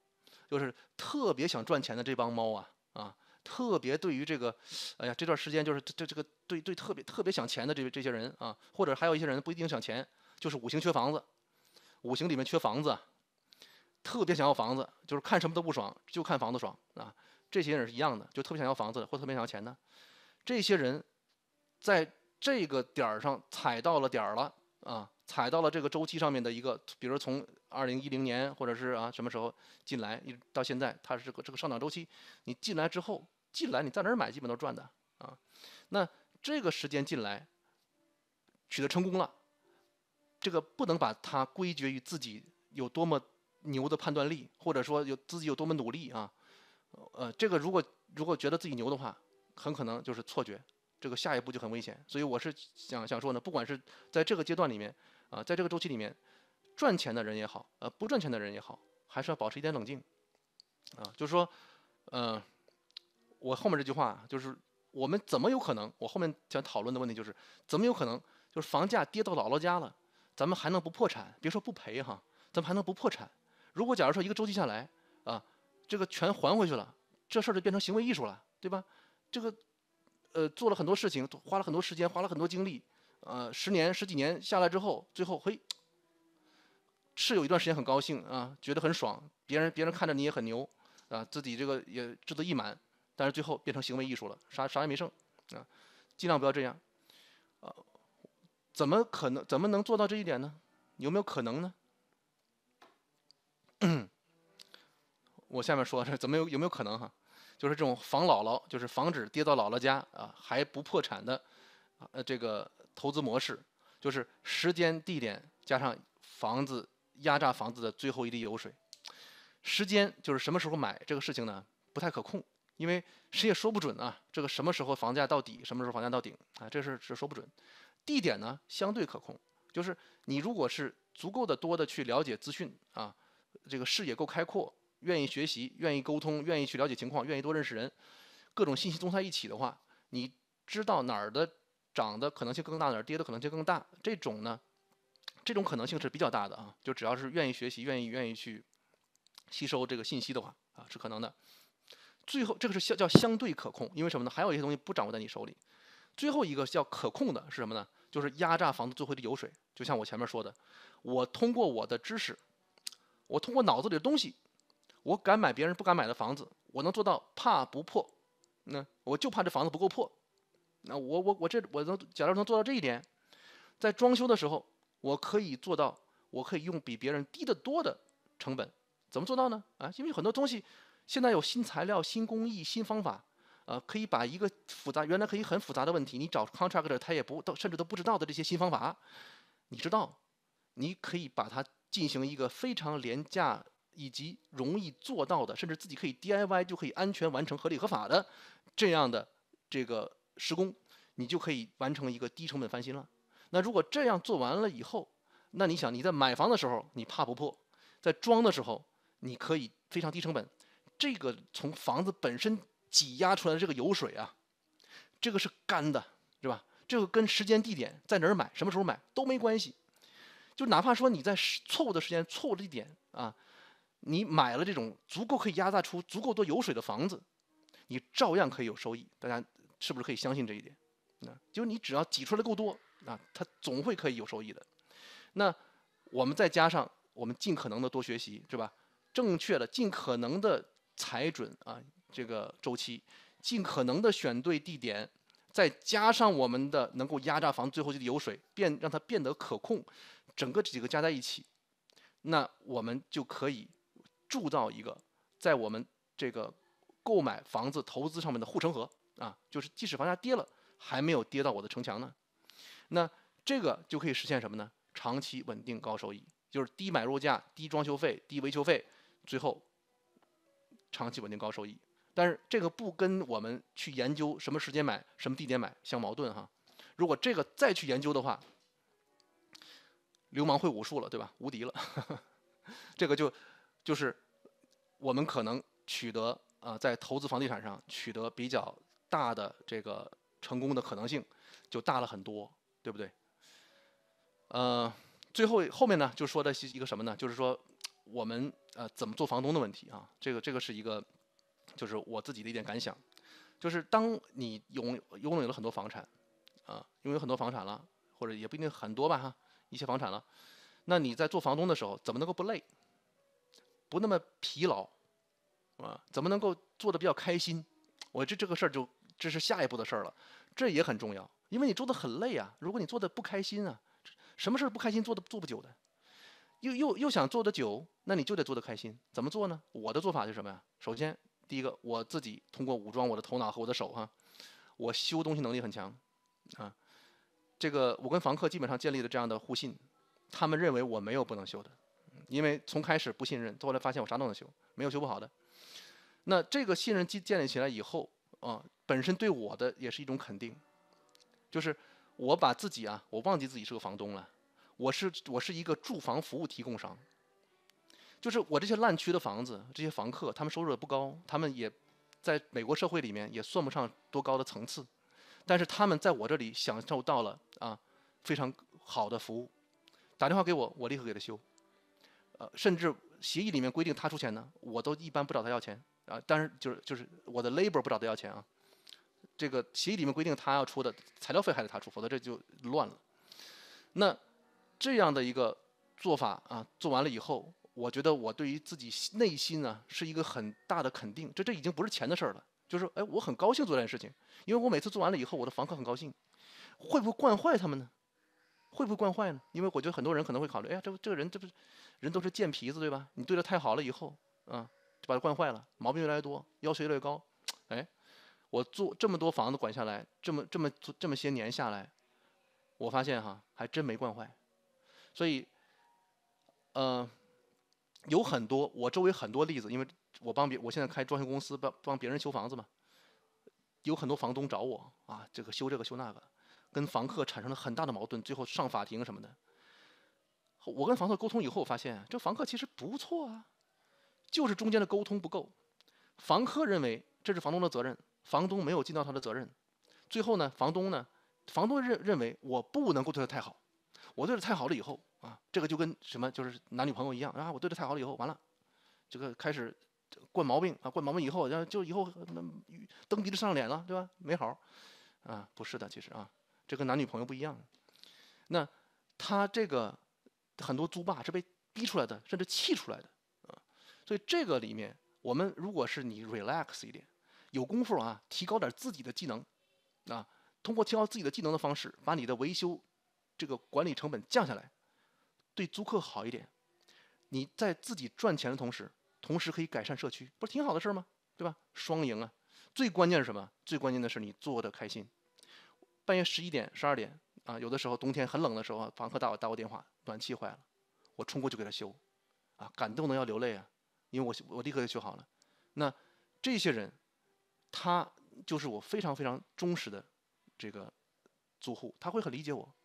就是特别想赚钱的这帮猫啊啊，特别对于这个，哎呀这段时间就是这这这个对对特别特别想钱的这这些人啊，或者还有一些人不一定想钱，就是五行缺房子，五行里面缺房子，特别想要房子，就是看什么都不爽，就看房子爽啊，这些人是一样的，就特别想要房子，或特别想要钱的。这些人在这个点儿上踩到了点儿了啊，踩到了这个周期上面的一个，比如从二零一零年或者是啊什么时候进来，一到现在，它是这个上涨周期。你进来之后，进来你在哪儿买，基本都是赚的啊。那这个时间进来取得成功了，这个不能把它归结于自己有多么牛的判断力，或者说有自己有多么努力啊。呃，这个如果如果觉得自己牛的话。很可能就是错觉，这个下一步就很危险。所以我是想想说呢，不管是在这个阶段里面啊，在这个周期里面，赚钱的人也好，呃，不赚钱的人也好，还是要保持一点冷静，啊，就是说，呃，我后面这句话就是我们怎么有可能？我后面想讨论的问题就是怎么有可能？就是房价跌到姥姥家了，咱们还能不破产？别说不赔哈，咱们还能不破产？如果假如说一个周期下来啊，这个全还回去了，这事儿就变成行为艺术了，对吧？这个，呃，做了很多事情，花了很多时间，花了很多精力，呃，十年十几年下来之后，最后，嘿，是有一段时间很高兴啊，觉得很爽，别人别人看着你也很牛，啊，自己这个也志得意满，但是最后变成行为艺术了，啥啥也没剩，啊，尽量不要这样，啊，怎么可能？怎么能做到这一点呢？有没有可能呢？我下面说这怎么有有没有可能哈？就是这种防姥姥，就是防止跌到姥姥家啊还不破产的呃这个投资模式，就是时间、地点加上房子压榨房子的最后一滴油水。时间就是什么时候买这个事情呢？不太可控，因为谁也说不准啊，这个什么时候房价到底，什么时候房价到顶啊，这事是说不准。地点呢相对可控，就是你如果是足够的多的去了解资讯啊，这个视野够开阔。愿意学习，愿意沟通，愿意去了解情况，愿意多认识人，各种信息综在一起的话，你知道哪儿的涨的可能性更大，哪儿跌的可能性更大，这种呢，这种可能性是比较大的啊。就只要是愿意学习，愿意愿意去吸收这个信息的话啊，是可能的。最后，这个是叫叫相对可控，因为什么呢？还有一些东西不掌握在你手里。最后一个叫可控的是什么呢？就是压榨房子最后的油水。就像我前面说的，我通过我的知识，我通过脑子里的东西。我敢买别人不敢买的房子，我能做到怕不破，那我就怕这房子不够破。那我我我这我能，假如能做到这一点，在装修的时候，我可以做到，我可以用比别人低得多的成本。怎么做到呢？啊，因为很多东西现在有新材料、新工艺、新方法，呃，可以把一个复杂原来可以很复杂的问题，你找 contractor 他也不都甚至都不知道的这些新方法，你知道，你可以把它进行一个非常廉价。以及容易做到的，甚至自己可以 DIY 就可以安全完成、合理合法的这样的这个施工，你就可以完成一个低成本翻新了。那如果这样做完了以后，那你想你在买房的时候，你怕不破？在装的时候，你可以非常低成本。这个从房子本身挤压出来的这个油水啊，这个是干的，是吧？这个跟时间、地点在哪儿买、什么时候买都没关系。就哪怕说你在错误的时间、错误的点啊。你买了这种足够可以压榨出足够多油水的房子，你照样可以有收益。大家是不是可以相信这一点？那就你只要挤出来够多啊，它总会可以有收益的。那我们再加上我们尽可能的多学习，是吧？正确的、尽可能的踩准啊这个周期，尽可能的选对地点，再加上我们的能够压榨房最后这个油水变让它变得可控，整个这几个加在一起，那我们就可以。铸造一个在我们这个购买房子投资上面的护城河啊，就是即使房价跌了，还没有跌到我的城墙呢。那这个就可以实现什么呢？长期稳定高收益，就是低买入价、低装修费、低维修费，最后长期稳定高收益。但是这个不跟我们去研究什么时间买、什么地点买相矛盾哈。如果这个再去研究的话，流氓会武术了，对吧？无敌了，这个就。就是我们可能取得啊，在投资房地产上取得比较大的这个成功的可能性就大了很多，对不对？呃，最后后面呢，就说的是一个什么呢？就是说我们呃怎么做房东的问题啊。这个这个是一个，就是我自己的一点感想，就是当你拥拥有了很多房产啊，拥有很多房产了，或者也不一定很多吧哈，一些房产了，那你在做房东的时候，怎么能够不累？不那么疲劳，啊？怎么能够做的比较开心？我这这个事儿就这是下一步的事儿了，这也很重要。因为你做的很累啊，如果你做的不开心啊，什么事儿不开心做的做不久的，又又又想做的久，那你就得做的开心。怎么做呢？我的做法是什么呀？首先，第一个，我自己通过武装我的头脑和我的手哈，我修东西能力很强啊。这个我跟房客基本上建立了这样的互信，他们认为我没有不能修的。因为从开始不信任，到后来发现我啥都能修，没有修不好的。那这个信任建建立起来以后，啊，本身对我的也是一种肯定。就是我把自己啊，我忘记自己是个房东了，我是我是一个住房服务提供商。就是我这些烂区的房子，这些房客他们收入也不高，他们也，在美国社会里面也算不上多高的层次，但是他们在我这里享受到了啊非常好的服务，打电话给我，我立刻给他修。呃，甚至协议里面规定他出钱呢，我都一般不找他要钱啊。但是就是就是我的 labor 不找他要钱啊。这个协议里面规定他要出的材料费还得他出，否则这就乱了。那这样的一个做法啊，做完了以后，我觉得我对于自己内心呢是一个很大的肯定。这这已经不是钱的事儿了，就是哎，我很高兴做这件事情，因为我每次做完了以后，我的房客很高兴。会不会惯坏他们呢？会不会惯坏呢？因为我觉得很多人可能会考虑，哎呀，这不这个人，这不是人都是贱皮子，对吧？你对他太好了，以后啊就把他惯坏了，毛病越来越多，要求越来越高。哎，我做这么多房子管下来，这么这么这么些年下来，我发现哈还真没惯坏。所以，呃，有很多我周围很多例子，因为我帮别我现在开装修公司帮帮别人修房子嘛，有很多房东找我啊，这个修这个修那个。跟房客产生了很大的矛盾，最后上法庭什么的。我跟房客沟通以后，发现这房客其实不错啊，就是中间的沟通不够。房客认为这是房东的责任，房东没有尽到他的责任。最后呢，房东呢，房东认认为我不能够对他太好，我对他太好了以后啊，这个就跟什么就是男女朋友一样啊，我对他太好了以后，完了，这个开始惯毛病啊，惯毛病以后然后就以后那蹬鼻子上脸了，对吧？没好，啊，不是的，其实啊。这跟男女朋友不一样，那他这个很多租霸是被逼出来的，甚至气出来的啊。所以这个里面，我们如果是你 relax 一点，有功夫啊，提高点自己的技能，啊，通过提高自己的技能的方式，把你的维修这个管理成本降下来，对租客好一点，你在自己赚钱的同时，同时可以改善社区，不是挺好的事儿吗？对吧？双赢啊！最关键是什么？最关键的是你做的开心。半夜十一点、十二点啊，有的时候冬天很冷的时候，房客打我打我电话，暖气坏了，我冲过去给他修，啊，感动的要流泪啊！因为我我立刻就修好了。那这些人，他就是我非常非常忠实的这个租户，他会很理解我。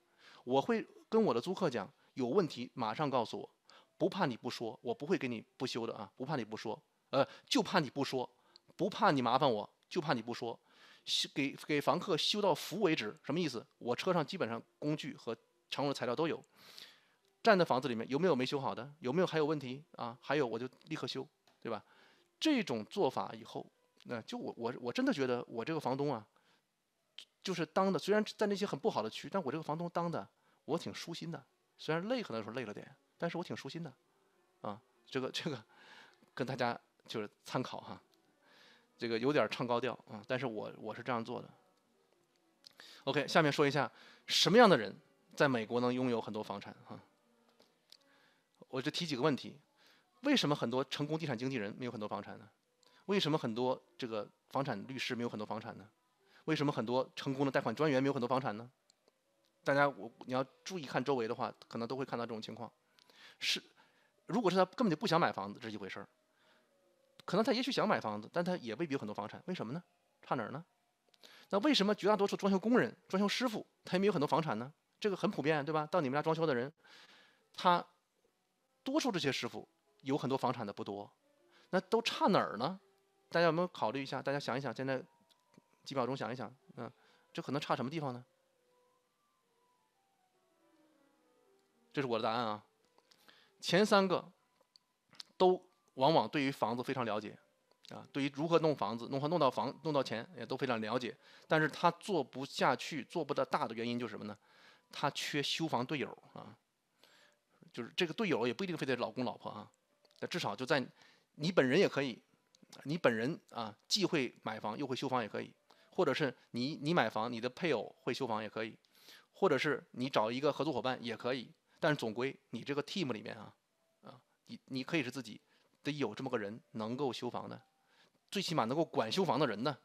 我会跟我的租客讲，有问题马上告诉我，不怕你不说，我不会给你不修的啊，不怕你不说，呃，就怕你不说，不怕你麻烦我，就怕你不说。修给给房客修到服为止，什么意思？我车上基本上工具和常用的材料都有。站在房子里面，有没有没修好的？有没有还有问题啊？还有我就立刻修，对吧？这种做法以后，那就我我我真的觉得我这个房东啊，就是当的虽然在那些很不好的区，但我这个房东当的我挺舒心的。虽然累可能说累了点，但是我挺舒心的。啊，这个这个 跟大家就是参考哈。这个有点唱高调啊，但是我我是这样做的。OK，下面说一下什么样的人在美国能拥有很多房产啊？我就提几个问题：为什么很多成功地产经纪人没有很多房产呢？为什么很多这个房产律师没有很多房产呢？为什么很多成功的贷款专员没有很多房产呢？大家我你要注意看周围的话，可能都会看到这种情况。是，如果是他根本就不想买房子，是一回事儿。可能他也许想买房子，但他也未必有很多房产，为什么呢？差哪儿呢？那为什么绝大多数装修工人、装修师傅，他也没有很多房产呢？这个很普遍，对吧？到你们家装修的人，他多数这些师傅有很多房产的不多，那都差哪儿呢？大家有没有考虑一下？大家想一想，现在几秒钟想一想，嗯，这可能差什么地方呢？这是我的答案啊，前三个都。往往对于房子非常了解，啊，对于如何弄房子、弄和弄到房、弄到钱也都非常了解。但是他做不下去、做不得大的原因就是什么呢？他缺修房队友啊，就是这个队友也不一定非得老公老婆啊，那至少就在你本人也可以，你本人啊既会买房又会修房也可以，或者是你你买房，你的配偶会修房也可以，或者是你找一个合作伙伴也可以。但是总归你这个 team 里面啊，啊，你你可以是自己。得有这么个人能够修房的，最起码能够管修房的人呢，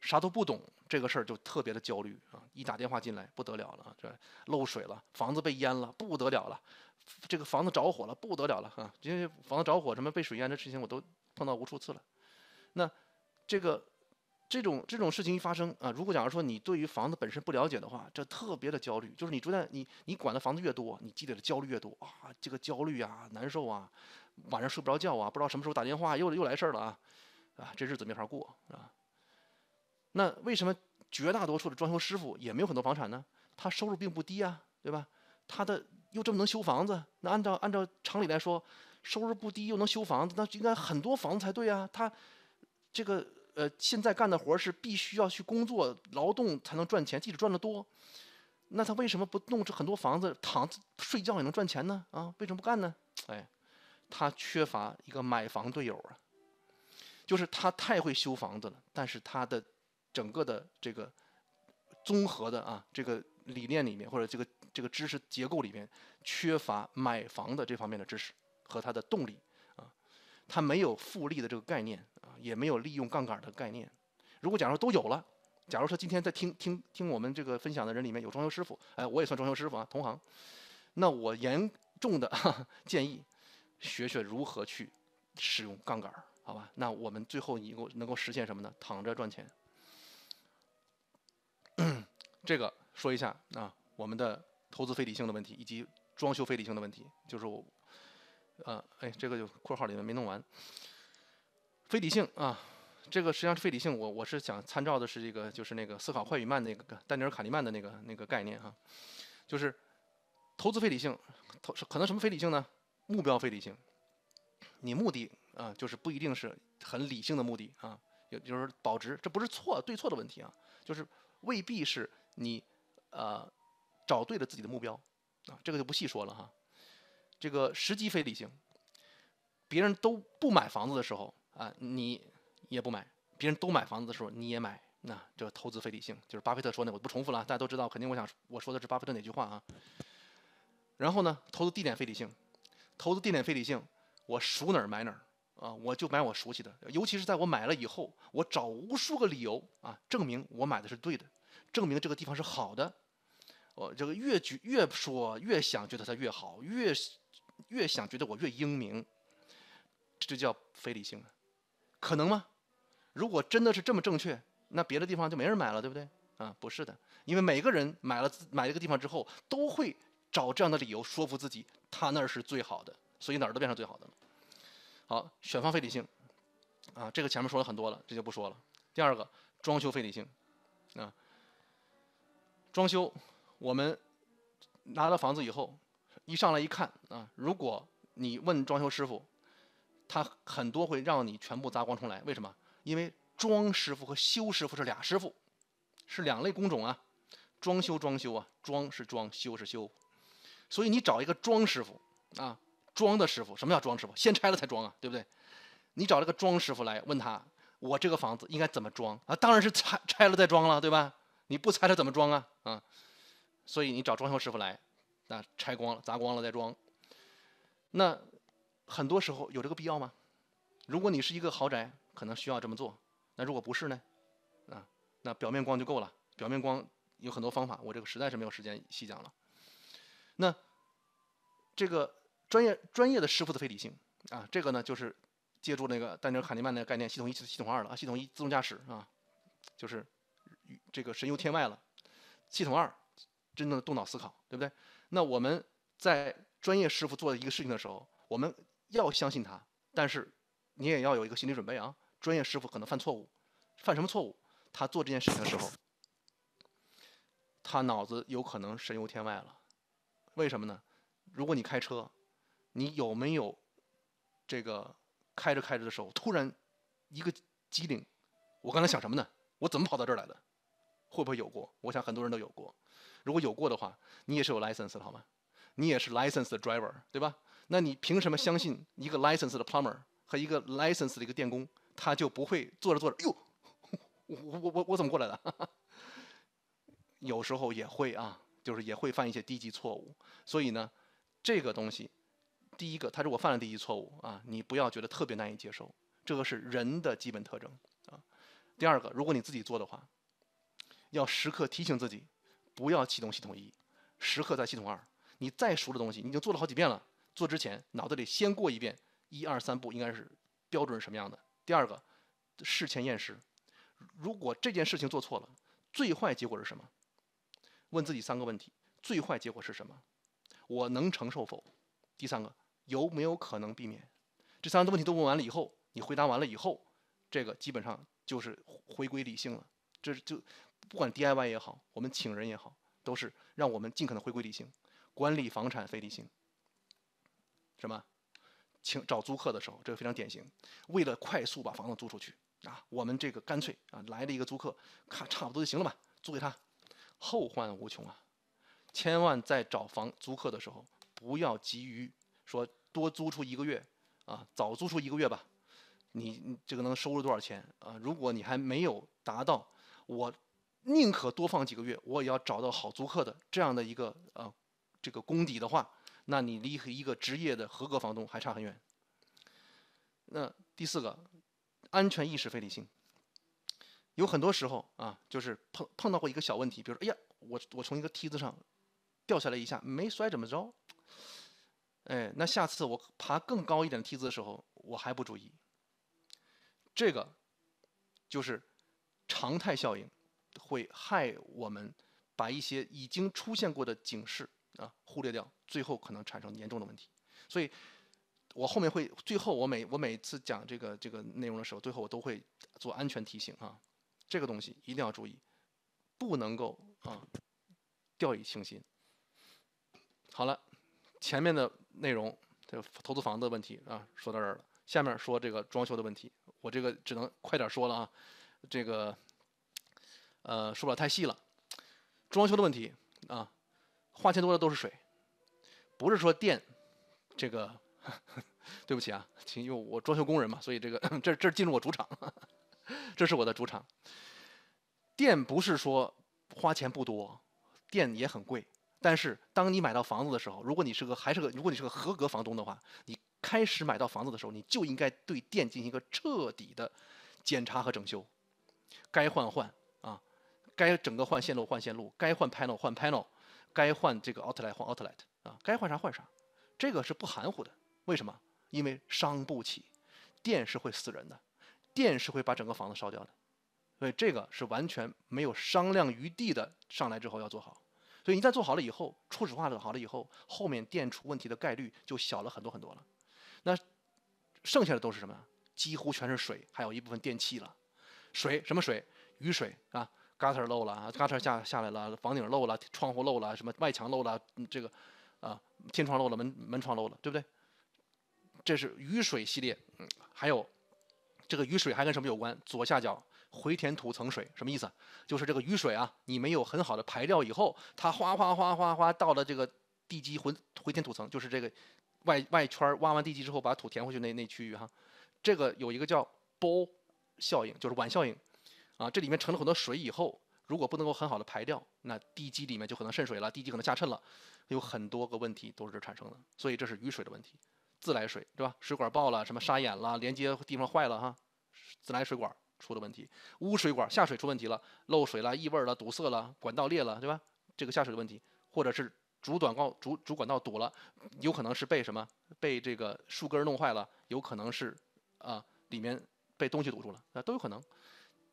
啥都不懂，这个事儿就特别的焦虑啊！一打电话进来，不得了了，这漏水了，房子被淹了，不得了了，这个房子着火了，不得了了啊！因为房子着火、什么被水淹的事情，我都碰到无数次了。那这个这种这种事情一发生啊，如果假如说你对于房子本身不了解的话，这特别的焦虑。就是你住在你你管的房子越多，你积累的焦虑越多啊，这个焦虑啊，难受啊。晚上睡不着觉啊，不知道什么时候打电话，又又来事儿了啊，啊，这日子没法过啊。那为什么绝大多数的装修师傅也没有很多房产呢？他收入并不低啊，对吧？他的又这么能修房子，那按照按照常理来说，收入不低又能修房子，那应该很多房子才对啊。他这个呃现在干的活是必须要去工作劳动才能赚钱，即使赚得多，那他为什么不弄出很多房子躺睡觉也能赚钱呢？啊，为什么不干呢？哎。他缺乏一个买房队友啊，就是他太会修房子了，但是他的整个的这个综合的啊这个理念里面，或者这个这个知识结构里面，缺乏买房的这方面的知识和他的动力啊，他没有复利的这个概念啊，也没有利用杠杆的概念。如果假如说都有了，假如说今天在听听听我们这个分享的人里面有装修师傅，哎，我也算装修师傅啊，同行，那我严重的 建议。学学如何去使用杠杆儿，好吧？那我们最后能够能够实现什么呢？躺着赚钱。这个说一下啊，我们的投资非理性的问题，以及装修非理性的问题，就是我，呃，哎，这个就括号里面没弄完。非理性啊，这个实际上是非理性。我我是想参照的是这个，就是那个《思考快与慢》那个丹尼尔卡尼曼的那个那个概念哈，就是投资非理性，投可能什么非理性呢？目标非理性，你目的啊，就是不一定是很理性的目的啊，也就是保值，这不是错对错的问题啊，就是未必是你呃找对了自己的目标啊，这个就不细说了哈。这个时机非理性，别人都不买房子的时候啊，你也不买；别人都买房子的时候，你也买，那这投资非理性。就是巴菲特说的，我不重复了，大家都知道，肯定我想我说的是巴菲特哪句话啊？然后呢，投资地点非理性。投资地点非理性，我熟哪儿买哪儿啊？我就买我熟悉的，尤其是在我买了以后，我找无数个理由啊，证明我买的是对的，证明这个地方是好的。我这个越举越说越想觉得它越好，越越想觉得我越英明，这就叫非理性了，可能吗？如果真的是这么正确，那别的地方就没人买了，对不对？啊，不是的，因为每个人买了买这个地方之后，都会找这样的理由说服自己。他那儿是最好的，所以哪儿都变成最好的了。好，选房非理性啊，这个前面说了很多了，这就不说了。第二个，装修非理性啊，装修我们拿到房子以后，一上来一看啊，如果你问装修师傅，他很多会让你全部砸光重来。为什么？因为装师傅和修师傅是俩师傅，是两类工种啊。装修装修啊，装是装，修是修。所以你找一个装师傅啊，装的师傅，什么叫装师傅？先拆了才装啊，对不对？你找了个装师傅来问他，我这个房子应该怎么装啊？当然是拆拆了再装了，对吧？你不拆了怎么装啊？啊，所以你找装修师傅来，那拆光了、砸光了再装。那很多时候有这个必要吗？如果你是一个豪宅，可能需要这么做。那如果不是呢？啊，那表面光就够了。表面光有很多方法，我这个实在是没有时间细讲了。那这个专业专业的师傅的非理性啊，这个呢就是借助那个丹尼尔卡尼曼那个概念，系统一、系统二了啊。系统一自动驾驶啊，就是这个神游天外了。系统二真正的动脑思考，对不对？那我们在专业师傅做的一个事情的时候，我们要相信他，但是你也要有一个心理准备啊。专业师傅可能犯错误，犯什么错误？他做这件事情的时候，他脑子有可能神游天外了。为什么呢？如果你开车，你有没有这个开着开着的时候突然一个机灵？我刚才想什么呢？我怎么跑到这儿来的？会不会有过？我想很多人都有过。如果有过的话，你也是有 license 的好吗？你也是 licensed driver，对吧？那你凭什么相信一个 l i c e n s e 的 plumber 和一个 l i c e n s e 的一个电工，他就不会坐着坐着，哎呦，我我我我怎么过来的？有时候也会啊。就是也会犯一些低级错误，所以呢，这个东西，第一个，他如果犯了低级错误啊，你不要觉得特别难以接受，这个是人的基本特征啊。第二个，如果你自己做的话，要时刻提醒自己，不要启动系统一，时刻在系统二。你再熟的东西，你已经做了好几遍了，做之前脑子里先过一遍一二三步，应该是标准是什么样的。第二个，事前验尸，如果这件事情做错了，最坏结果是什么？问自己三个问题：最坏结果是什么？我能承受否？第三个，有没有可能避免？这三个问题都问完了以后，你回答完了以后，这个基本上就是回归理性了。这就不管 DIY 也好，我们请人也好，都是让我们尽可能回归理性。管理房产非理性，什么？请找租客的时候，这个非常典型。为了快速把房子租出去啊，我们这个干脆啊来了一个租客，看差不多就行了吧，租给他。后患无穷啊！千万在找房租客的时候，不要急于说多租出一个月，啊，早租出一个月吧，你这个能收入多少钱啊？如果你还没有达到我宁可多放几个月，我也要找到好租客的这样的一个呃这个功底的话，那你离一个职业的合格房东还差很远。那第四个，安全意识非理性。有很多时候啊，就是碰碰到过一个小问题，比如说，哎呀，我我从一个梯子上掉下来一下，没摔怎么着？哎，那下次我爬更高一点的梯子的时候，我还不注意。这个就是常态效应，会害我们把一些已经出现过的警示啊忽略掉，最后可能产生严重的问题。所以，我后面会最后我每我每次讲这个这个内容的时候，最后我都会做安全提醒啊。这个东西一定要注意，不能够啊，掉以轻心。好了，前面的内容，这投资房子的问题啊，说到这儿了。下面说这个装修的问题，我这个只能快点说了啊，这个，呃，说不了太细了。装修的问题啊，花钱多的都是水，不是说电，这个，对不起啊，请因为我装修工人嘛，所以这个 这这进入我主场。这是我的主场。电不是说花钱不多，电也很贵。但是当你买到房子的时候，如果你是个还是个，如果你是个合格房东的话，你开始买到房子的时候，你就应该对电进行一个彻底的检查和整修，该换换啊，该整个换线路换线路，该换 panel 换 panel，该换这个 outlet 换 outlet 啊，该换啥换啥，这个是不含糊的。为什么？因为伤不起，电是会死人的。电是会把整个房子烧掉的，所以这个是完全没有商量余地的。上来之后要做好，所以你在做好了以后，初始化做好了以后，后面电出问题的概率就小了很多很多了。那剩下的都是什么？几乎全是水，还有一部分电器了。水什么水？雨水啊，g u t t e r 漏了，g u t t e r 下下来了，房顶漏了，窗户漏了，什么外墙漏了，这个啊，天窗漏了，门门窗漏了，对不对？这是雨水系列，还有。这个雨水还跟什么有关？左下角回填土层水什么意思？就是这个雨水啊，你没有很好的排掉以后，它哗哗哗哗哗到了这个地基回回填土层，就是这个外外圈挖完地基之后把土填回去那那区域哈，这个有一个叫包效应，就是碗效应啊，这里面盛了很多水以后，如果不能够很好的排掉，那地基里面就可能渗水了，地基可能下沉了，有很多个问题都是这产生的，所以这是雨水的问题。自来水对吧？水管爆了，什么沙眼啦，连接地方坏了哈，自来水管出了问题。污水管下水出问题了，漏水了，异味了，堵塞了，管道裂了，对吧？这个下水的问题，或者是主管道主主管道堵了，有可能是被什么被这个树根弄坏了，有可能是啊里面被东西堵住了，那都有可能。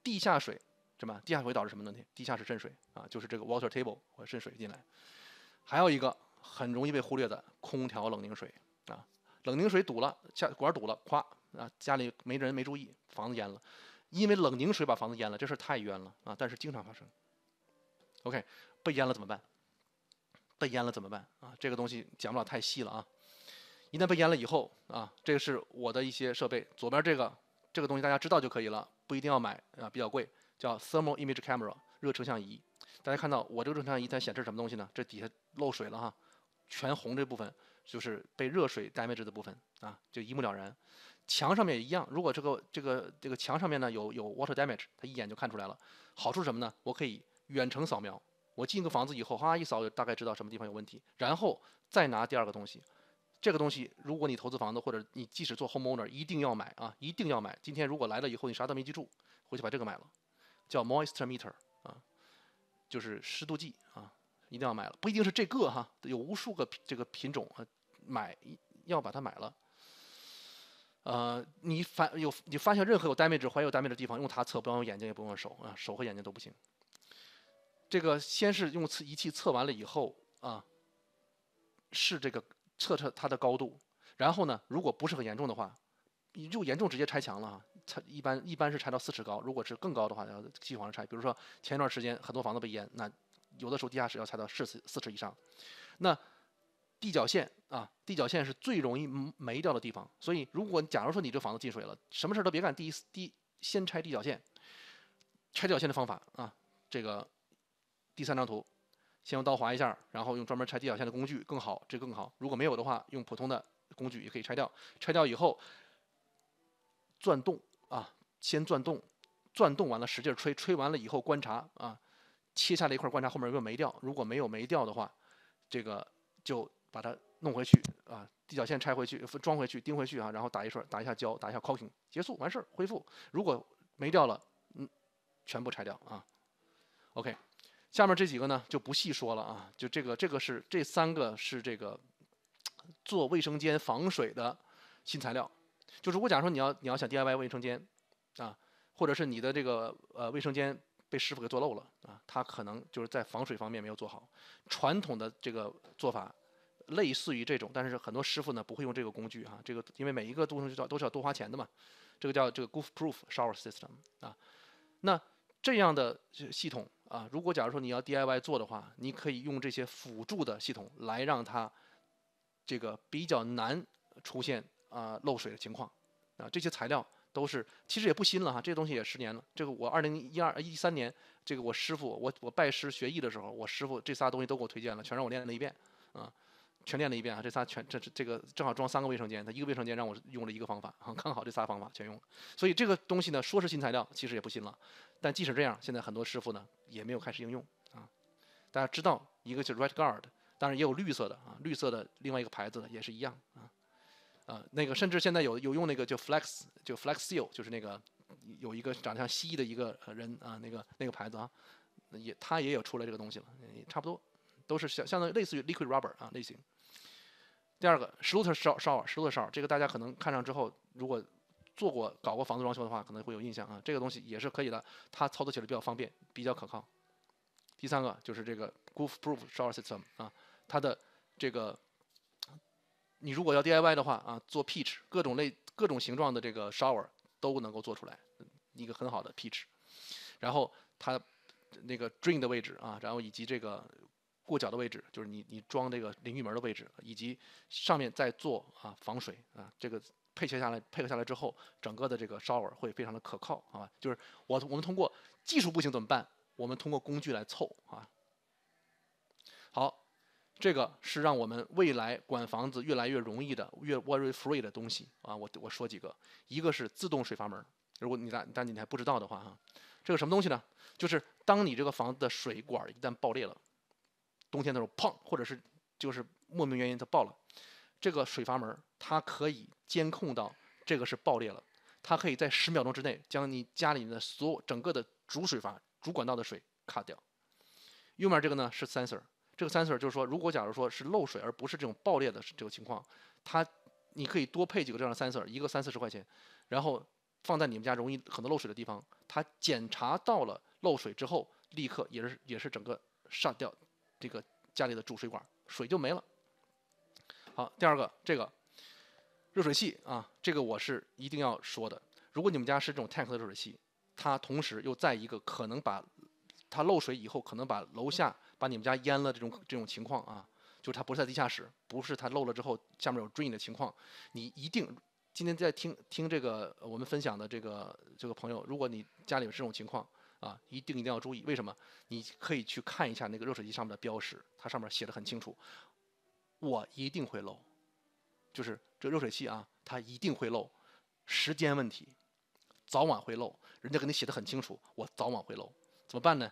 地下水什么？地下水导致什么问题？地下室渗水啊，就是这个 water table 或渗水进来。还有一个很容易被忽略的空调冷凝水。冷凝水堵了，下管堵了，咵啊！家里没人，没注意，房子淹了，因为冷凝水把房子淹了，这事儿太冤了啊！但是经常发生。OK，被淹了怎么办？被淹了怎么办啊？这个东西讲不了太细了啊！一旦被淹了以后啊，这个是我的一些设备，左边这个这个东西大家知道就可以了，不一定要买啊，比较贵，叫 thermal image camera 热成像仪。大家看到我这个热成像仪在显示什么东西呢？这底下漏水了哈，全红这部分。就是被热水 damage 的部分啊，就一目了然。墙上面一样，如果这个这个这个墙上面呢有有 water damage，它一眼就看出来了。好处是什么呢？我可以远程扫描。我进个房子以后，哗一扫，大概知道什么地方有问题，然后再拿第二个东西。这个东西，如果你投资房子，或者你即使做 home owner，一定要买啊，一定要买。今天如果来了以后你啥都没记住，回去把这个买了，叫 moisture meter 啊，就是湿度计啊，一定要买了。不一定是这个哈，有无数个这个品种啊。买要把它买了，呃，你发有你发现任何有单位制怀有单位制的地方，用它测，不用眼睛，也不用手啊，手和眼睛都不行。这个先是用仪器测完了以后啊，试这个测测它的高度，然后呢，如果不是很严重的话，你就严重直接拆墙了啊。拆一般一般是拆到四尺高，如果是更高的话要继续往上拆，比如说前一段时间很多房子被淹，那有的时候地下室要拆到四尺四尺以上，那。地脚线啊，地脚线是最容易没掉的地方。所以，如果假如说你这房子进水了，什么事儿都别干，第一，第先拆地脚线。拆地脚线的方法啊，这个第三张图，先用刀划一下，然后用专门拆地脚线的工具更好，这更好。如果没有的话，用普通的工具也可以拆掉。拆掉以后，钻洞啊，先钻洞，钻洞完了使劲儿吹，吹完了以后观察啊，切下来一块观察后面有没有没掉。如果没有没掉的话，这个就。把它弄回去啊，地脚线拆回去，装回去，钉回去啊，然后打一份，打一下胶，打一下 c o a k i n g 结束完事儿，恢复。如果没掉了，嗯，全部拆掉啊。OK，下面这几个呢就不细说了啊，就这个，这个是这三个是这个做卫生间防水的新材料。就如果假如说你要你要想 DIY 卫生间啊，或者是你的这个呃卫生间被师傅给做漏了啊，他可能就是在防水方面没有做好，传统的这个做法。类似于这种，但是很多师傅呢不会用这个工具哈。这个因为每一个都是要都是要多花钱的嘛。这个叫这个 Goofproof Shower System 啊。那这样的系统啊，如果假如说你要 DIY 做的话，你可以用这些辅助的系统来让它这个比较难出现啊漏水的情况啊。这些材料都是其实也不新了哈，这些东西也十年了。这个我二零一二一三年，这个我师傅我我拜师学艺的时候，我师傅这仨东西都给我推荐了，全让我练了一遍啊。全练了一遍啊，这仨全这这个正好装三个卫生间，他一个卫生间让我用了一个方法啊，看 好这仨方法全用了，所以这个东西呢，说是新材料，其实也不新了，但即使这样，现在很多师傅呢也没有开始应用啊。大家知道，一个就是 r h e Guard，当然也有绿色的啊，绿色的另外一个牌子也是一样啊啊，那个甚至现在有有用那个叫 Flex 就 Flex Seal，就是那个有一个长得像蜥蜴的一个人啊，那个那个牌子啊，也他也有出来这个东西了，也差不多都是相相当于类似于 Liquid Rubber 啊类型。第二个，shooter shower，shooter shower，这个大家可能看上之后，如果做过搞过房子装修的话，可能会有印象啊。这个东西也是可以的，它操作起来比较方便，比较可靠。第三个就是这个 g o o f p r o o f shower system 啊，它的这个你如果要 DIY 的话啊，做 peach 各种类、各种形状的这个 shower 都能够做出来，一个很好的 peach。然后它那个 drain 的位置啊，然后以及这个。过脚的位置就是你你装这个淋浴门的位置，以及上面再做啊防水啊，这个配切下来配合下来之后，整个的这个 shower 会非常的可靠啊。就是我我们通过技术不行怎么办？我们通过工具来凑啊。好，这个是让我们未来管房子越来越容易的、越 v e r r y free 的东西啊。我我说几个，一个是自动水阀门。如果你但但你还不知道的话哈，这个什么东西呢？就是当你这个房子的水管一旦爆裂了。冬天的时候，砰，或者是就是莫名原因它爆了，这个水阀门它可以监控到这个是爆裂了，它可以在十秒钟之内将你家里面的所有整个的主水阀主管道的水卡掉。右面这个呢是 sensor，这个 sensor 就是说，如果假如说是漏水而不是这种爆裂的这个情况，它你可以多配几个这样的 sensor，一个三四十块钱，然后放在你们家容易可能漏水的地方，它检查到了漏水之后，立刻也是也是整个上掉。这个家里的主水管水就没了。好，第二个，这个热水器啊，这个我是一定要说的。如果你们家是这种 tank 的热水器，它同时又在一个可能把它漏水以后可能把楼下把你们家淹了这种这种情况啊，就是它不是在地下室，不是它漏了之后下面有 drain 的情况，你一定今天在听听这个我们分享的这个这个朋友，如果你家里有这种情况。啊，一定一定要注意，为什么？你可以去看一下那个热水器上面的标识，它上面写的很清楚，我一定会漏，就是这热水器啊，它一定会漏，时间问题，早晚会漏，人家给你写的很清楚，我早晚会漏，怎么办呢？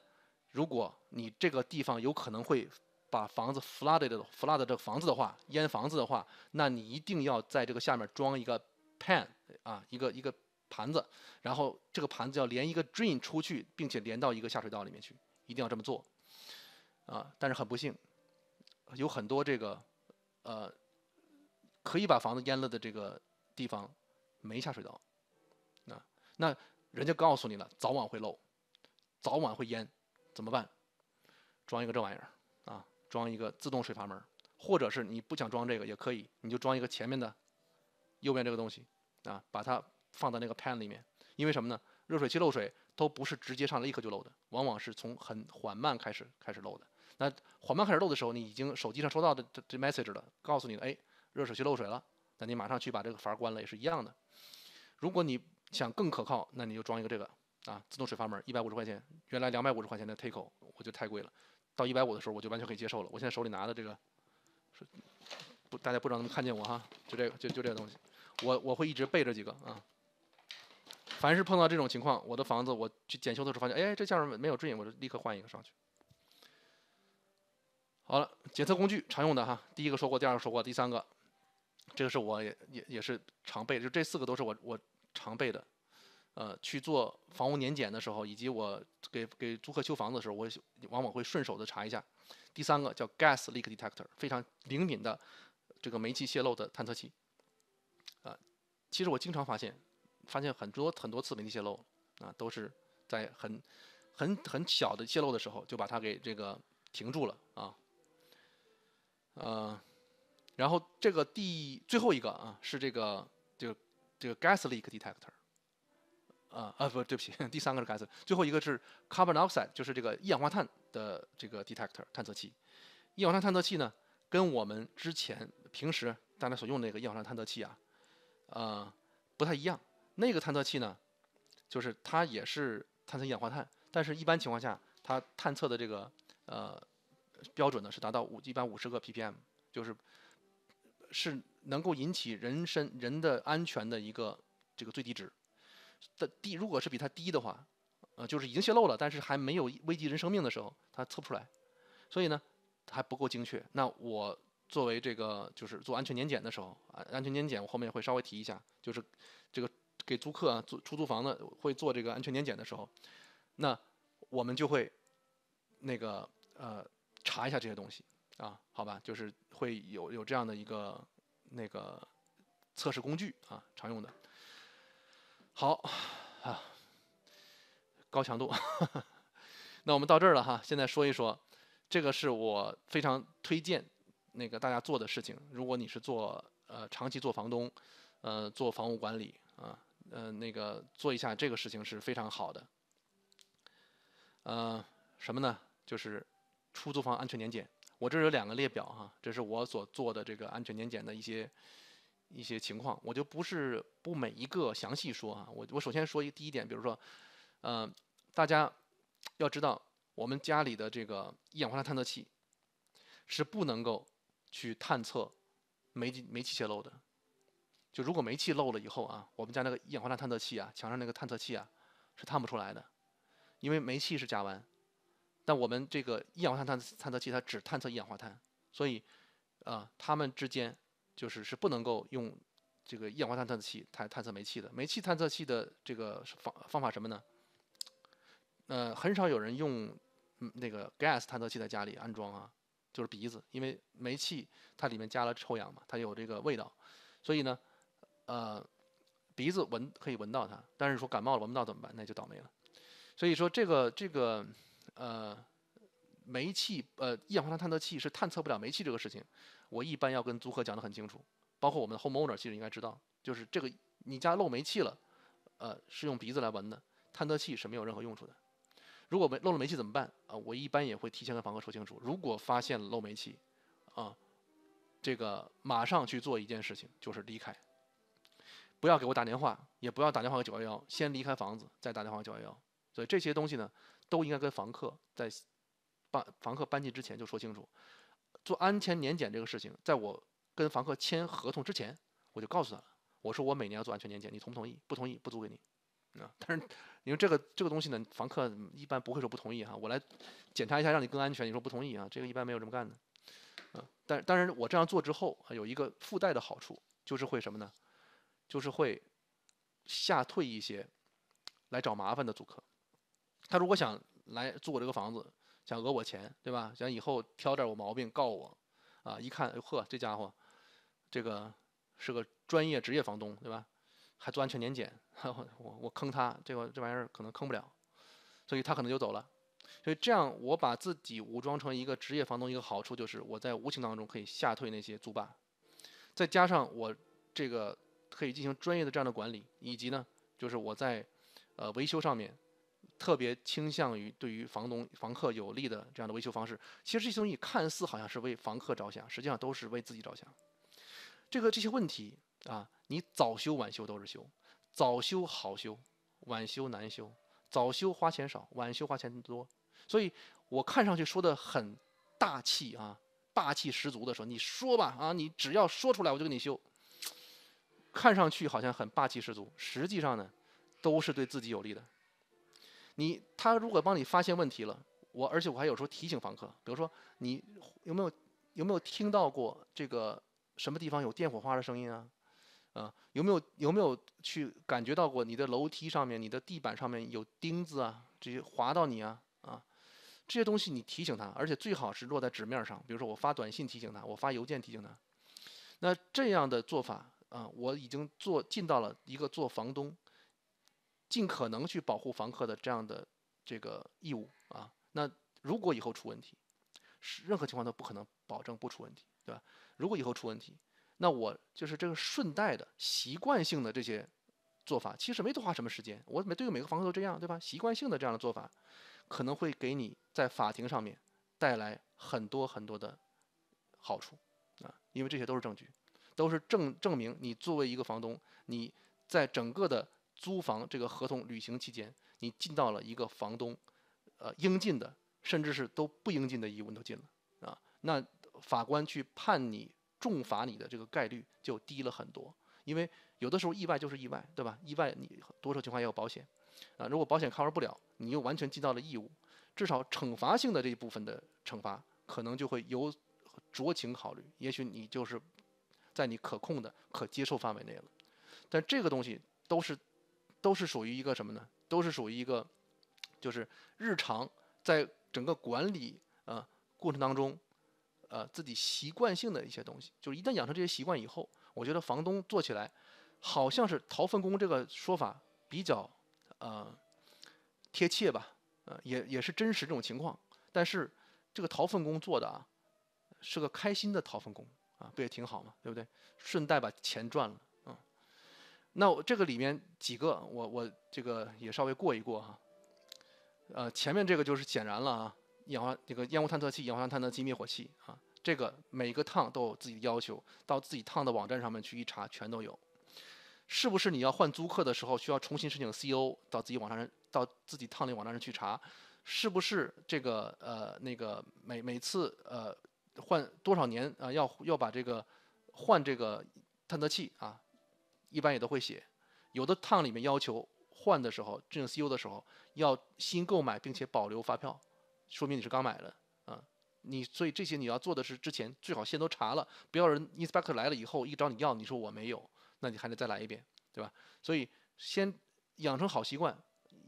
如果你这个地方有可能会把房子 flooded flooded 这个房子的话，淹房子的话，那你一定要在这个下面装一个 pan 啊，一个一个。盘子，然后这个盘子要连一个 drain 出去，并且连到一个下水道里面去，一定要这么做，啊！但是很不幸，有很多这个，呃，可以把房子淹了的这个地方没下水道，啊，那人家告诉你了，早晚会漏，早晚会淹，怎么办？装一个这玩意儿，啊，装一个自动水阀门，或者是你不想装这个也可以，你就装一个前面的右边这个东西，啊，把它。放在那个 pan 里面，因为什么呢？热水器漏水都不是直接上来立刻就漏的，往往是从很缓慢开始开始漏的。那缓慢开始漏的时候，你已经手机上收到的这这 message 了，告诉你，哎，热水器漏水了。那你马上去把这个阀关了，也是一样的。如果你想更可靠，那你就装一个这个啊，自动水阀门，一百五十块钱。原来两百五十块钱的 takeo 我觉得太贵了，到一百五的时候我就完全可以接受了。我现在手里拿的这个，不，大家不知道能不能看见我哈，就这个，就就这个东西，我我会一直备着几个啊。凡是碰到这种情况，我的房子我去检修的时候发现，哎，这下面没有注印，我就立刻换一个上去。好了，检测工具常用的哈，第一个说过，第二个说过，第三个，这个是我也也也是常备，就这四个都是我我常备的。呃，去做房屋年检的时候，以及我给给租客修房子的时候，我往往会顺手的查一下。第三个叫 gas leak detector，非常灵敏的这个煤气泄漏的探测器。啊，其实我经常发现。发现很多很多次媒体泄露，啊，都是在很很很小的泄露的时候，就把它给这个停住了啊。呃，然后这个第最后一个啊，是这个这个这个 gas leak detector，啊啊，不对不起，第三个是 gas，最后一个是 carbon oxide，就是这个一氧化碳的这个 detector 探测器。一氧化碳探测器呢，跟我们之前平时大家所用那个一氧化碳探测器啊，呃，不太一样。那个探测器呢，就是它也是探测一氧化碳，但是一般情况下，它探测的这个呃标准呢是达到五一百五十个 ppm，就是是能够引起人身人的安全的一个这个最低值。的低如果是比它低的话，呃就是已经泄漏了，但是还没有危及人生命的时候，它测不出来，所以呢还不够精确。那我作为这个就是做安全年检的时候，安全年检我后面会稍微提一下，就是这个。给租客啊租出租房的会做这个安全年检的时候，那我们就会那个呃查一下这些东西啊，好吧，就是会有有这样的一个那个测试工具啊，常用的。好啊，高强度，那我们到这儿了哈。现在说一说，这个是我非常推荐那个大家做的事情。如果你是做呃长期做房东，呃做房屋管理啊。嗯，那个做一下这个事情是非常好的。呃，什么呢？就是出租房安全年检。我这有两个列表哈，这是我所做的这个安全年检的一些一些情况。我就不是不每一个详细说啊。我我首先说一第一点，比如说，嗯，大家要知道，我们家里的这个一氧化碳探测器是不能够去探测煤气煤气泄漏的。就如果煤气漏了以后啊，我们家那个一氧化碳探测器啊，墙上那个探测器啊，是探不出来的，因为煤气是甲烷，但我们这个一氧化碳探探测器它只探测一氧化碳，所以啊，它们之间就是是不能够用这个一氧化碳探测器来探测煤气的。煤气探测器的这个方方法什么呢？呃，很少有人用那个 gas 探测器在家里安装啊，就是鼻子，因为煤气它里面加了臭氧嘛，它有这个味道，所以呢。呃，鼻子闻可以闻到它，但是说感冒了闻不到怎么办？那就倒霉了。所以说这个这个，呃，煤气呃一氧化碳探测器是探测不了煤气这个事情。我一般要跟租客讲的很清楚，包括我们的 homeowner 其实应该知道，就是这个你家漏煤气了，呃，是用鼻子来闻的，探测器是没有任何用处的。如果没漏了煤气怎么办？啊，我一般也会提前跟房客说清楚，如果发现漏煤气，啊，这个马上去做一件事情，就是离开。不要给我打电话，也不要打电话给九幺幺。先离开房子，再打电话九幺幺。所以这些东西呢，都应该跟房客在搬房客搬进之前就说清楚。做安全年检这个事情，在我跟房客签合同之前，我就告诉他了。我说我每年要做安全年检，你同不同意？不同意，不租给你。啊，但是因为这个这个东西呢，房客一般不会说不同意哈。我来检查一下，让你更安全。你说不同意啊？这个一般没有这么干的。啊，但当然我这样做之后，有一个附带的好处就是会什么呢？就是会吓退一些来找麻烦的租客。他如果想来租我这个房子，想讹我钱，对吧？想以后挑点我毛病告我，啊，一看，呵，这家伙，这个是个专业职业房东，对吧？还做安全年检，我我我坑他，这个这玩意儿可能坑不了，所以他可能就走了。所以这样，我把自己武装成一个职业房东，一个好处就是我在无形当中可以吓退那些租霸，再加上我这个。可以进行专业的这样的管理，以及呢，就是我在，呃，维修上面，特别倾向于对于房东、房客有利的这样的维修方式。其实这些东西看似好像是为房客着想，实际上都是为自己着想。这个这些问题啊，你早修晚修都是修，早修好修，晚修难修，早修花钱少，晚修花钱多。所以我看上去说的很大气啊，霸气十足的说，你说吧啊，你只要说出来，我就给你修。看上去好像很霸气十足，实际上呢，都是对自己有利的。你他如果帮你发现问题了，我而且我还有时候提醒房客，比如说你有没有有没有听到过这个什么地方有电火花的声音啊？啊，有没有有没有去感觉到过你的楼梯上面、你的地板上面有钉子啊这些划到你啊啊这些东西你提醒他，而且最好是落在纸面上，比如说我发短信提醒他，我发邮件提醒他，那这样的做法。啊，我已经做尽到了一个做房东，尽可能去保护房客的这样的这个义务啊。那如果以后出问题，是任何情况都不可能保证不出问题，对吧？如果以后出问题，那我就是这个顺带的习惯性的这些做法，其实没多花什么时间。我每对于每个房客都这样，对吧？习惯性的这样的做法，可能会给你在法庭上面带来很多很多的好处啊，因为这些都是证据。都是证证明你作为一个房东，你在整个的租房这个合同履行期间，你尽到了一个房东，呃，应尽的甚至是都不应尽的义务，你都尽了啊。那法官去判你重罚你的这个概率就低了很多，因为有的时候意外就是意外，对吧？意外你多少情况也有保险，啊，如果保险抗 r 不了，你又完全尽到了义务，至少惩罚性的这一部分的惩罚可能就会由酌情考虑，也许你就是。在你可控的、可接受范围内了，但这个东西都是，都是属于一个什么呢？都是属于一个，就是日常在整个管理呃过程当中，呃自己习惯性的一些东西。就是一旦养成这些习惯以后，我觉得房东做起来，好像是“掏粪工”这个说法比较呃贴切吧，呃也也是真实这种情况。但是这个“掏粪工”做的啊，是个开心的掏粪工。啊，不也挺好嘛，对不对？顺带把钱赚了，嗯。那我这个里面几个，我我这个也稍微过一过哈。呃，前面这个就是显然了啊，氧化这个烟雾探测器、氧化碳探测器、灭火器啊，这个每一个烫都有自己的要求，到自己烫的网站上面去一查，全都有。是不是你要换租客的时候需要重新申请 CO？到自己网站上，到自己烫的网站上去查，是不是这个呃那个每每次呃。换多少年啊？要要把这个换这个探测器啊，一般也都会写。有的趟里面要求换的时候，进请 C U 的时候要新购买，并且保留发票，说明你是刚买的啊。你所以这些你要做的是之前最好先都查了，不要人 inspector 来了以后一找你要，你说我没有，那你还得再来一遍，对吧？所以先养成好习惯，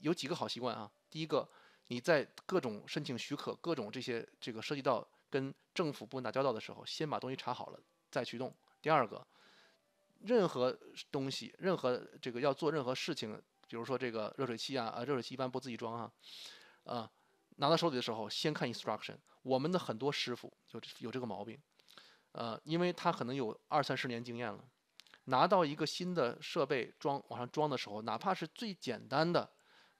有几个好习惯啊。第一个，你在各种申请许可、各种这些这个涉及到。跟政府部门打交道的时候，先把东西查好了再去动。第二个，任何东西，任何这个要做任何事情，比如说这个热水器啊，呃，热水器一般不自己装啊，啊，拿到手里的时候先看 instruction。我们的很多师傅就有这个毛病，呃，因为他可能有二三十年经验了，拿到一个新的设备装往上装的时候，哪怕是最简单的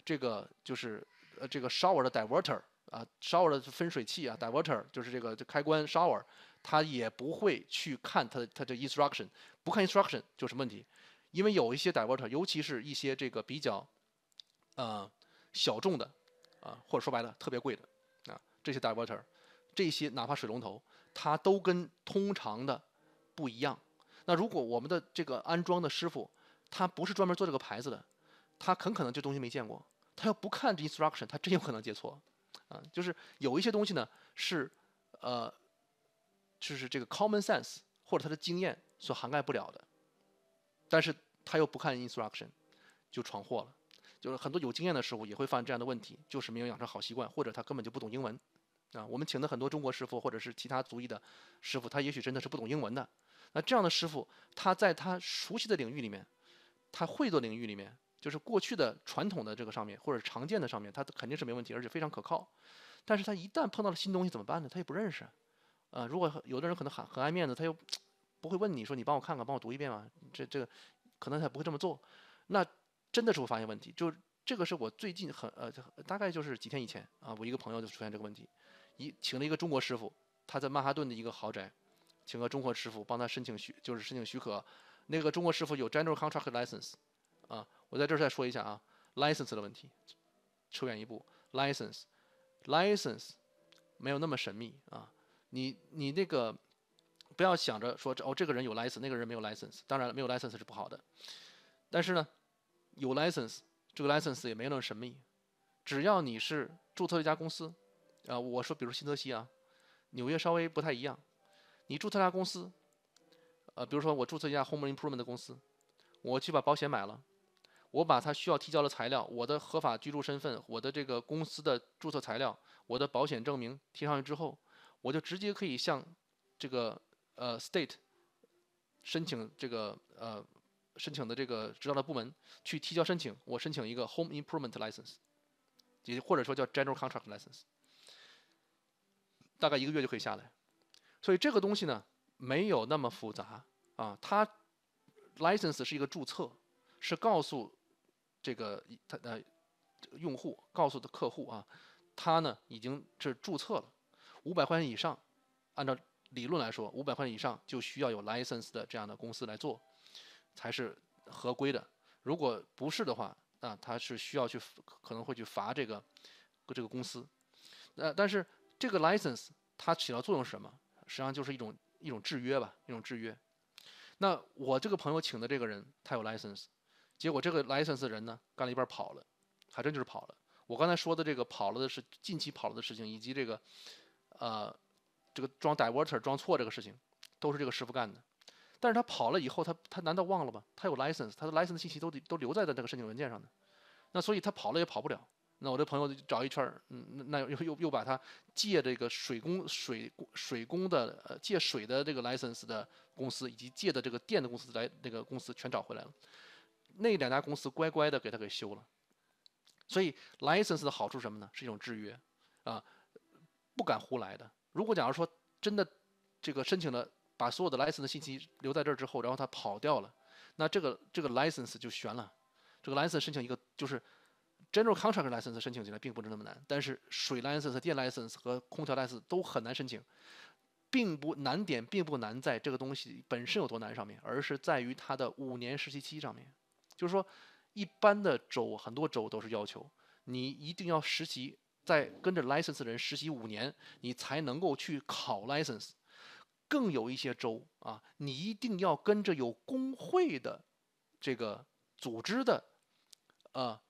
这个就是呃这个 shower 的 diverter。啊，shower 的分水器啊，diverter 就是这个这开关 shower，它也不会去看它的它的 instruction，不看 instruction 就什么问题。因为有一些 diverter，尤其是一些这个比较呃小众的啊，或者说白了特别贵的啊，这些 diverter，这些哪怕水龙头，它都跟通常的不一样。那如果我们的这个安装的师傅，他不是专门做这个牌子的，他很可能这东西没见过，他要不看这 instruction，他真有可能接错。啊，就是有一些东西呢是，呃，就是这个 common sense 或者他的经验所涵盖不了的，但是他又不看 instruction，就闯祸了。就是很多有经验的师傅也会犯这样的问题，就是没有养成好习惯，或者他根本就不懂英文啊。我们请的很多中国师傅或者是其他族裔的师傅，他也许真的是不懂英文的。那这样的师傅，他在他熟悉的领域里面，他会做领域里面。就是过去的传统的这个上面，或者常见的上面，它肯定是没问题，而且非常可靠。但是它一旦碰到了新东西怎么办呢？他也不认识。呃，如果有的人可能很很爱面子，他又不会问你说：“你帮我看看，帮我读一遍嘛。”这这个可能他不会这么做。那真的是会发现问题。就这个是我最近很呃，大概就是几天以前啊，我一个朋友就出现这个问题。一请了一个中国师傅，他在曼哈顿的一个豪宅，请个中国师傅帮他申请许，就是申请许可。那个中国师傅有 General Contract License 啊。我在这儿再说一下啊，license 的问题，扯远一步，license，license 没有那么神秘啊。你你那个不要想着说哦，这个人有 license，那个人没有 license。当然了，没有 license 是不好的，但是呢，有 license，这个 license 也没那么神秘。只要你是注册一家公司，啊，我说比如新泽西啊，纽约稍微不太一样，你注册家公司，呃，比如说我注册一家 Home Improvement 的公司，我去把保险买了。我把他需要提交的材料，我的合法居住身份，我的这个公司的注册材料，我的保险证明贴上去之后，我就直接可以向这个呃 state 申请这个呃申请的这个执照的部门去提交申请。我申请一个 home improvement license，也或者说叫 general contract license，大概一个月就可以下来。所以这个东西呢没有那么复杂啊，它 license 是一个注册，是告诉这个他呃用户告诉的客户啊，他呢已经是注册了五百块钱以上，按照理论来说，五百块钱以上就需要有 license 的这样的公司来做，才是合规的。如果不是的话啊，他是需要去可能会去罚这个这个公司。呃，但是这个 license 它起到作用是什么？实际上就是一种一种制约吧，一种制约。那我这个朋友请的这个人，他有 license。结果这个 license 人呢，干了一半跑了，还真就是跑了。我刚才说的这个跑了的是近期跑了的事情，以及这个，呃，这个装 diverter 装错这个事情，都是这个师傅干的。但是他跑了以后，他他难道忘了吗？他有 license，他的 license 信息都都留在了那个申请文件上的。那所以他跑了也跑不了。那我这朋友找一圈，嗯，那又又又把他借这个水工水水工的呃借水的这个 license 的公司，以及借的这个电的公司来那个公司全找回来了。那两家公司乖乖的给他给修了，所以 license 的好处什么呢？是一种制约，啊，不敢胡来的。如果假如说真的这个申请了，把所有的 license 信息留在这儿之后，然后他跑掉了，那这个这个 license 就悬了。这个 license 申请一个就是 general contract license 申请起来并不是那么难，但是水 license、电 license 和空调 license 都很难申请，并不难点并不难在这个东西本身有多难上面，而是在于它的五年实习期上面。就是说，一般的州很多州都是要求你一定要实习，在跟着 license 人实习五年，你才能够去考 license。更有一些州啊，你一定要跟着有工会的这个组织的啊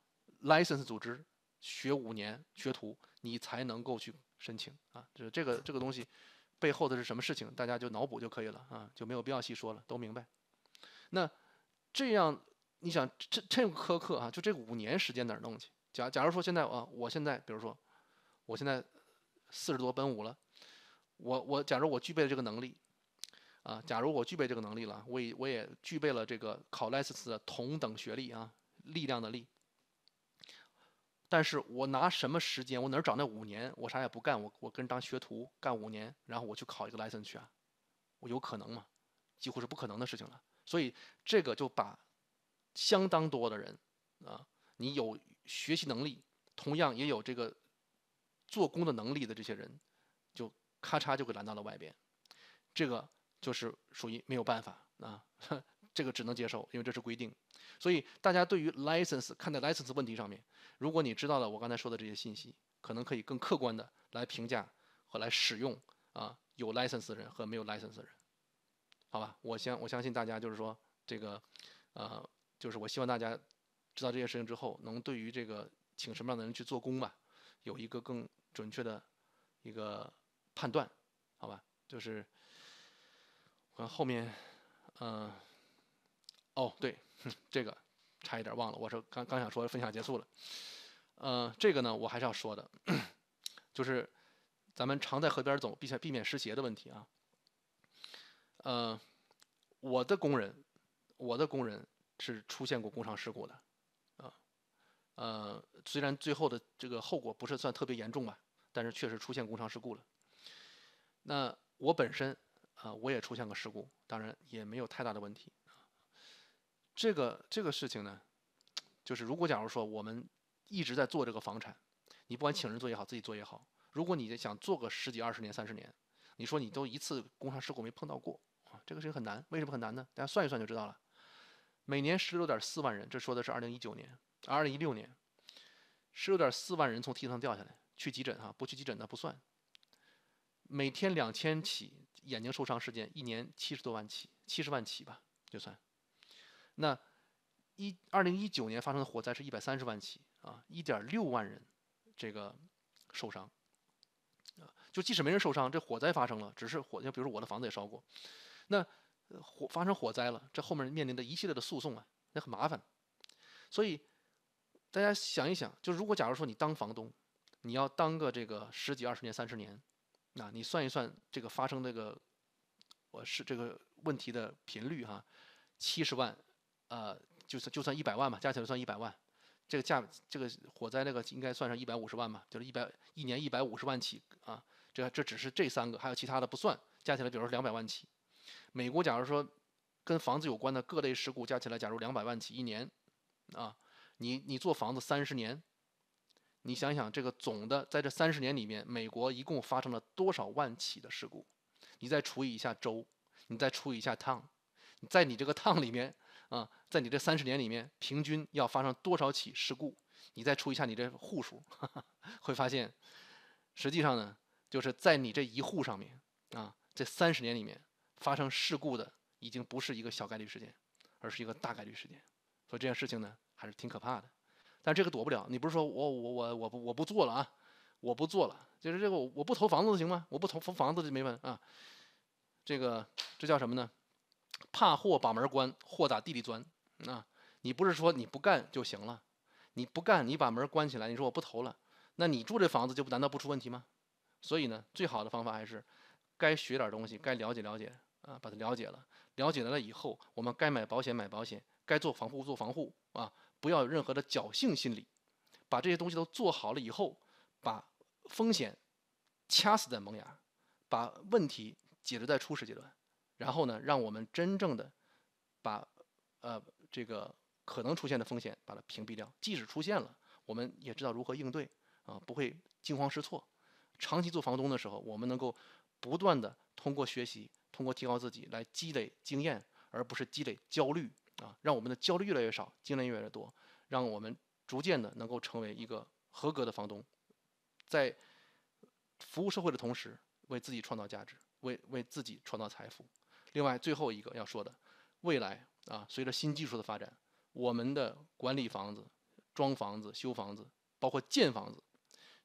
license 组织学五年学徒，你才能够去申请啊。就这个这个东西背后的是什么事情，大家就脑补就可以了啊，就没有必要细说了，都明白。那这样。你想这这么苛刻啊？就这五年时间哪儿弄去？假假如说现在啊，我现在比如说，我现在四十多奔五了，我我假如我具备了这个能力啊，假如我具备这个能力了，我也我也具备了这个考 license 的同等学历啊，力量的力。但是我拿什么时间？我哪儿找那五年？我啥也不干，我我跟当学徒干五年，然后我去考一个 license 去啊？我有可能吗？几乎是不可能的事情了。所以这个就把。相当多的人啊，你有学习能力，同样也有这个做工的能力的这些人，就咔嚓就给拦到了外边，这个就是属于没有办法啊，这个只能接受，因为这是规定。所以大家对于 license 看待 license 问题上面，如果你知道了我刚才说的这些信息，可能可以更客观的来评价和来使用啊，有 license 的人和没有 license 的人，好吧？我相我相信大家就是说这个，呃。就是我希望大家知道这件事情之后，能对于这个请什么样的人去做工吧，有一个更准确的一个判断，好吧？就是，看后面，嗯，哦，对，这个差一点忘了，我是刚刚想说分享结束了，呃，这个呢我还是要说的，就是咱们常在河边走，避避免湿鞋的问题啊。呃，我的工人，我的工人。是出现过工伤事故的，啊，呃，虽然最后的这个后果不是算特别严重吧，但是确实出现工伤事故了。那我本身啊，我也出现过事故，当然也没有太大的问题。这个这个事情呢，就是如果假如说我们一直在做这个房产，你不管请人做也好，自己做也好，如果你想做个十几二十年、三十年，你说你都一次工伤事故没碰到过，这个事情很难。为什么很难呢？大家算一算就知道了。每年十六点四万人，这说的是二零一九年，二零一六年，十六点四万人从梯子上掉下来去急诊哈，不去急诊的不算。每天两千起眼睛受伤事件，一年七十多万起，七十万起吧，就算。那一二零一九年发生的火灾是一百三十万起啊，一点六万人这个受伤。啊，就即使没人受伤，这火灾发生了，只是火，像比如说我的房子也烧过，那。火发生火灾了，这后面面临的一系列的诉讼啊，那很麻烦。所以大家想一想，就是如果假如说你当房东，你要当个这个十几二十年、三十年，那你算一算这个发生这个我是这个问题的频率哈，七十万，呃，就算就算一百万吧，加起来算一百万，这个价这个火灾那个应该算上一百五十万吧，就是一百一年一百五十万起啊。这这只是这三个，还有其他的不算，加起来比如说两百万起。美国，假如说跟房子有关的各类事故加起来，假如两百万起一年，啊，你你做房子三十年，你想想这个总的在这三十年里面，美国一共发生了多少万起的事故？你再除以一下州，你再除以一下 town，在你这个 town 里面啊，在你这三十年里面，平均要发生多少起事故？你再除一下你这户数，会发现，实际上呢，就是在你这一户上面啊，这三十年里面。发生事故的已经不是一个小概率事件，而是一个大概率事件，所以这件事情呢还是挺可怕的。但这个躲不了，你不是说我我我我不我不做了啊，我不做了，就是这个我我不投房子行吗？我不投房房子就没问啊？这个这叫什么呢？怕货把门关，货打地里钻啊！你不是说你不干就行了？你不干，你把门关起来，你说我不投了，那你住这房子就难道不出问题吗？所以呢，最好的方法还是该学点东西，该了解了解。啊，把它了解了，了解了以后，我们该买保险买保险，该做防护做防护啊，不要有任何的侥幸心理，把这些东西都做好了以后，把风险掐死在萌芽，把问题解决在初始阶段，然后呢，让我们真正的把呃这个可能出现的风险把它屏蔽掉，即使出现了，我们也知道如何应对啊，不会惊慌失措。长期做房东的时候，我们能够不断的通过学习。通过提高自己来积累经验，而不是积累焦虑啊，让我们的焦虑越来越少，经验越来越多，让我们逐渐的能够成为一个合格的房东，在服务社会的同时，为自己创造价值，为为自己创造财富。另外，最后一个要说的，未来啊，随着新技术的发展，我们的管理房子、装房子、修房子，包括建房子，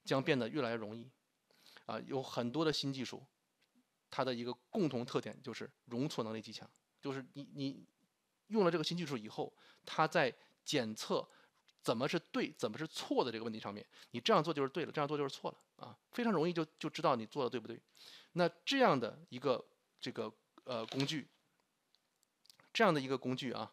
将变得越来越容易啊，有很多的新技术。它的一个共同特点就是容错能力极强，就是你你用了这个新技术以后，它在检测怎么是对，怎么是错的这个问题上面，你这样做就是对了，这样做就是错了啊，非常容易就就知道你做的对不对。那这样的一个这个呃工具，这样的一个工具啊，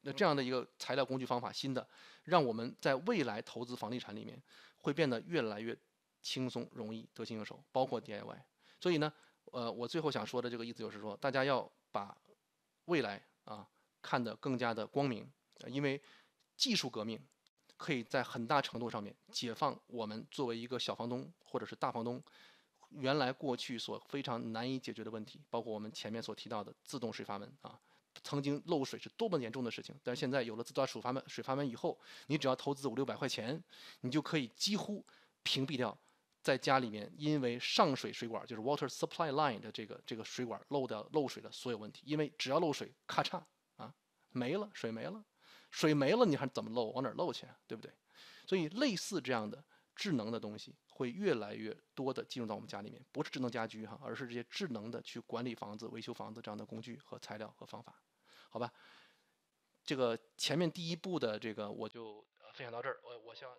那这样的一个材料工具方法新的，让我们在未来投资房地产里面会变得越来越轻松、容易、得心应手，包括 DIY。所以呢。呃，我最后想说的这个意思就是说，大家要把未来啊看得更加的光明，因为技术革命可以在很大程度上面解放我们作为一个小房东或者是大房东，原来过去所非常难以解决的问题，包括我们前面所提到的自动水阀门啊，曾经漏水是多么严重的事情，但现在有了自动水阀门水阀门以后，你只要投资五六百块钱，你就可以几乎屏蔽掉。在家里面，因为上水水管就是 water supply line 的这个这个水管漏掉漏水的所有问题，因为只要漏水，咔嚓啊，没了，水没了，水没了，你还怎么漏？往哪漏去？对不对？所以类似这样的智能的东西，会越来越多的进入到我们家里面，不是智能家居哈，而是这些智能的去管理房子、维修房子这样的工具和材料和方法，好吧？这个前面第一步的这个我就分享到这儿，我我要。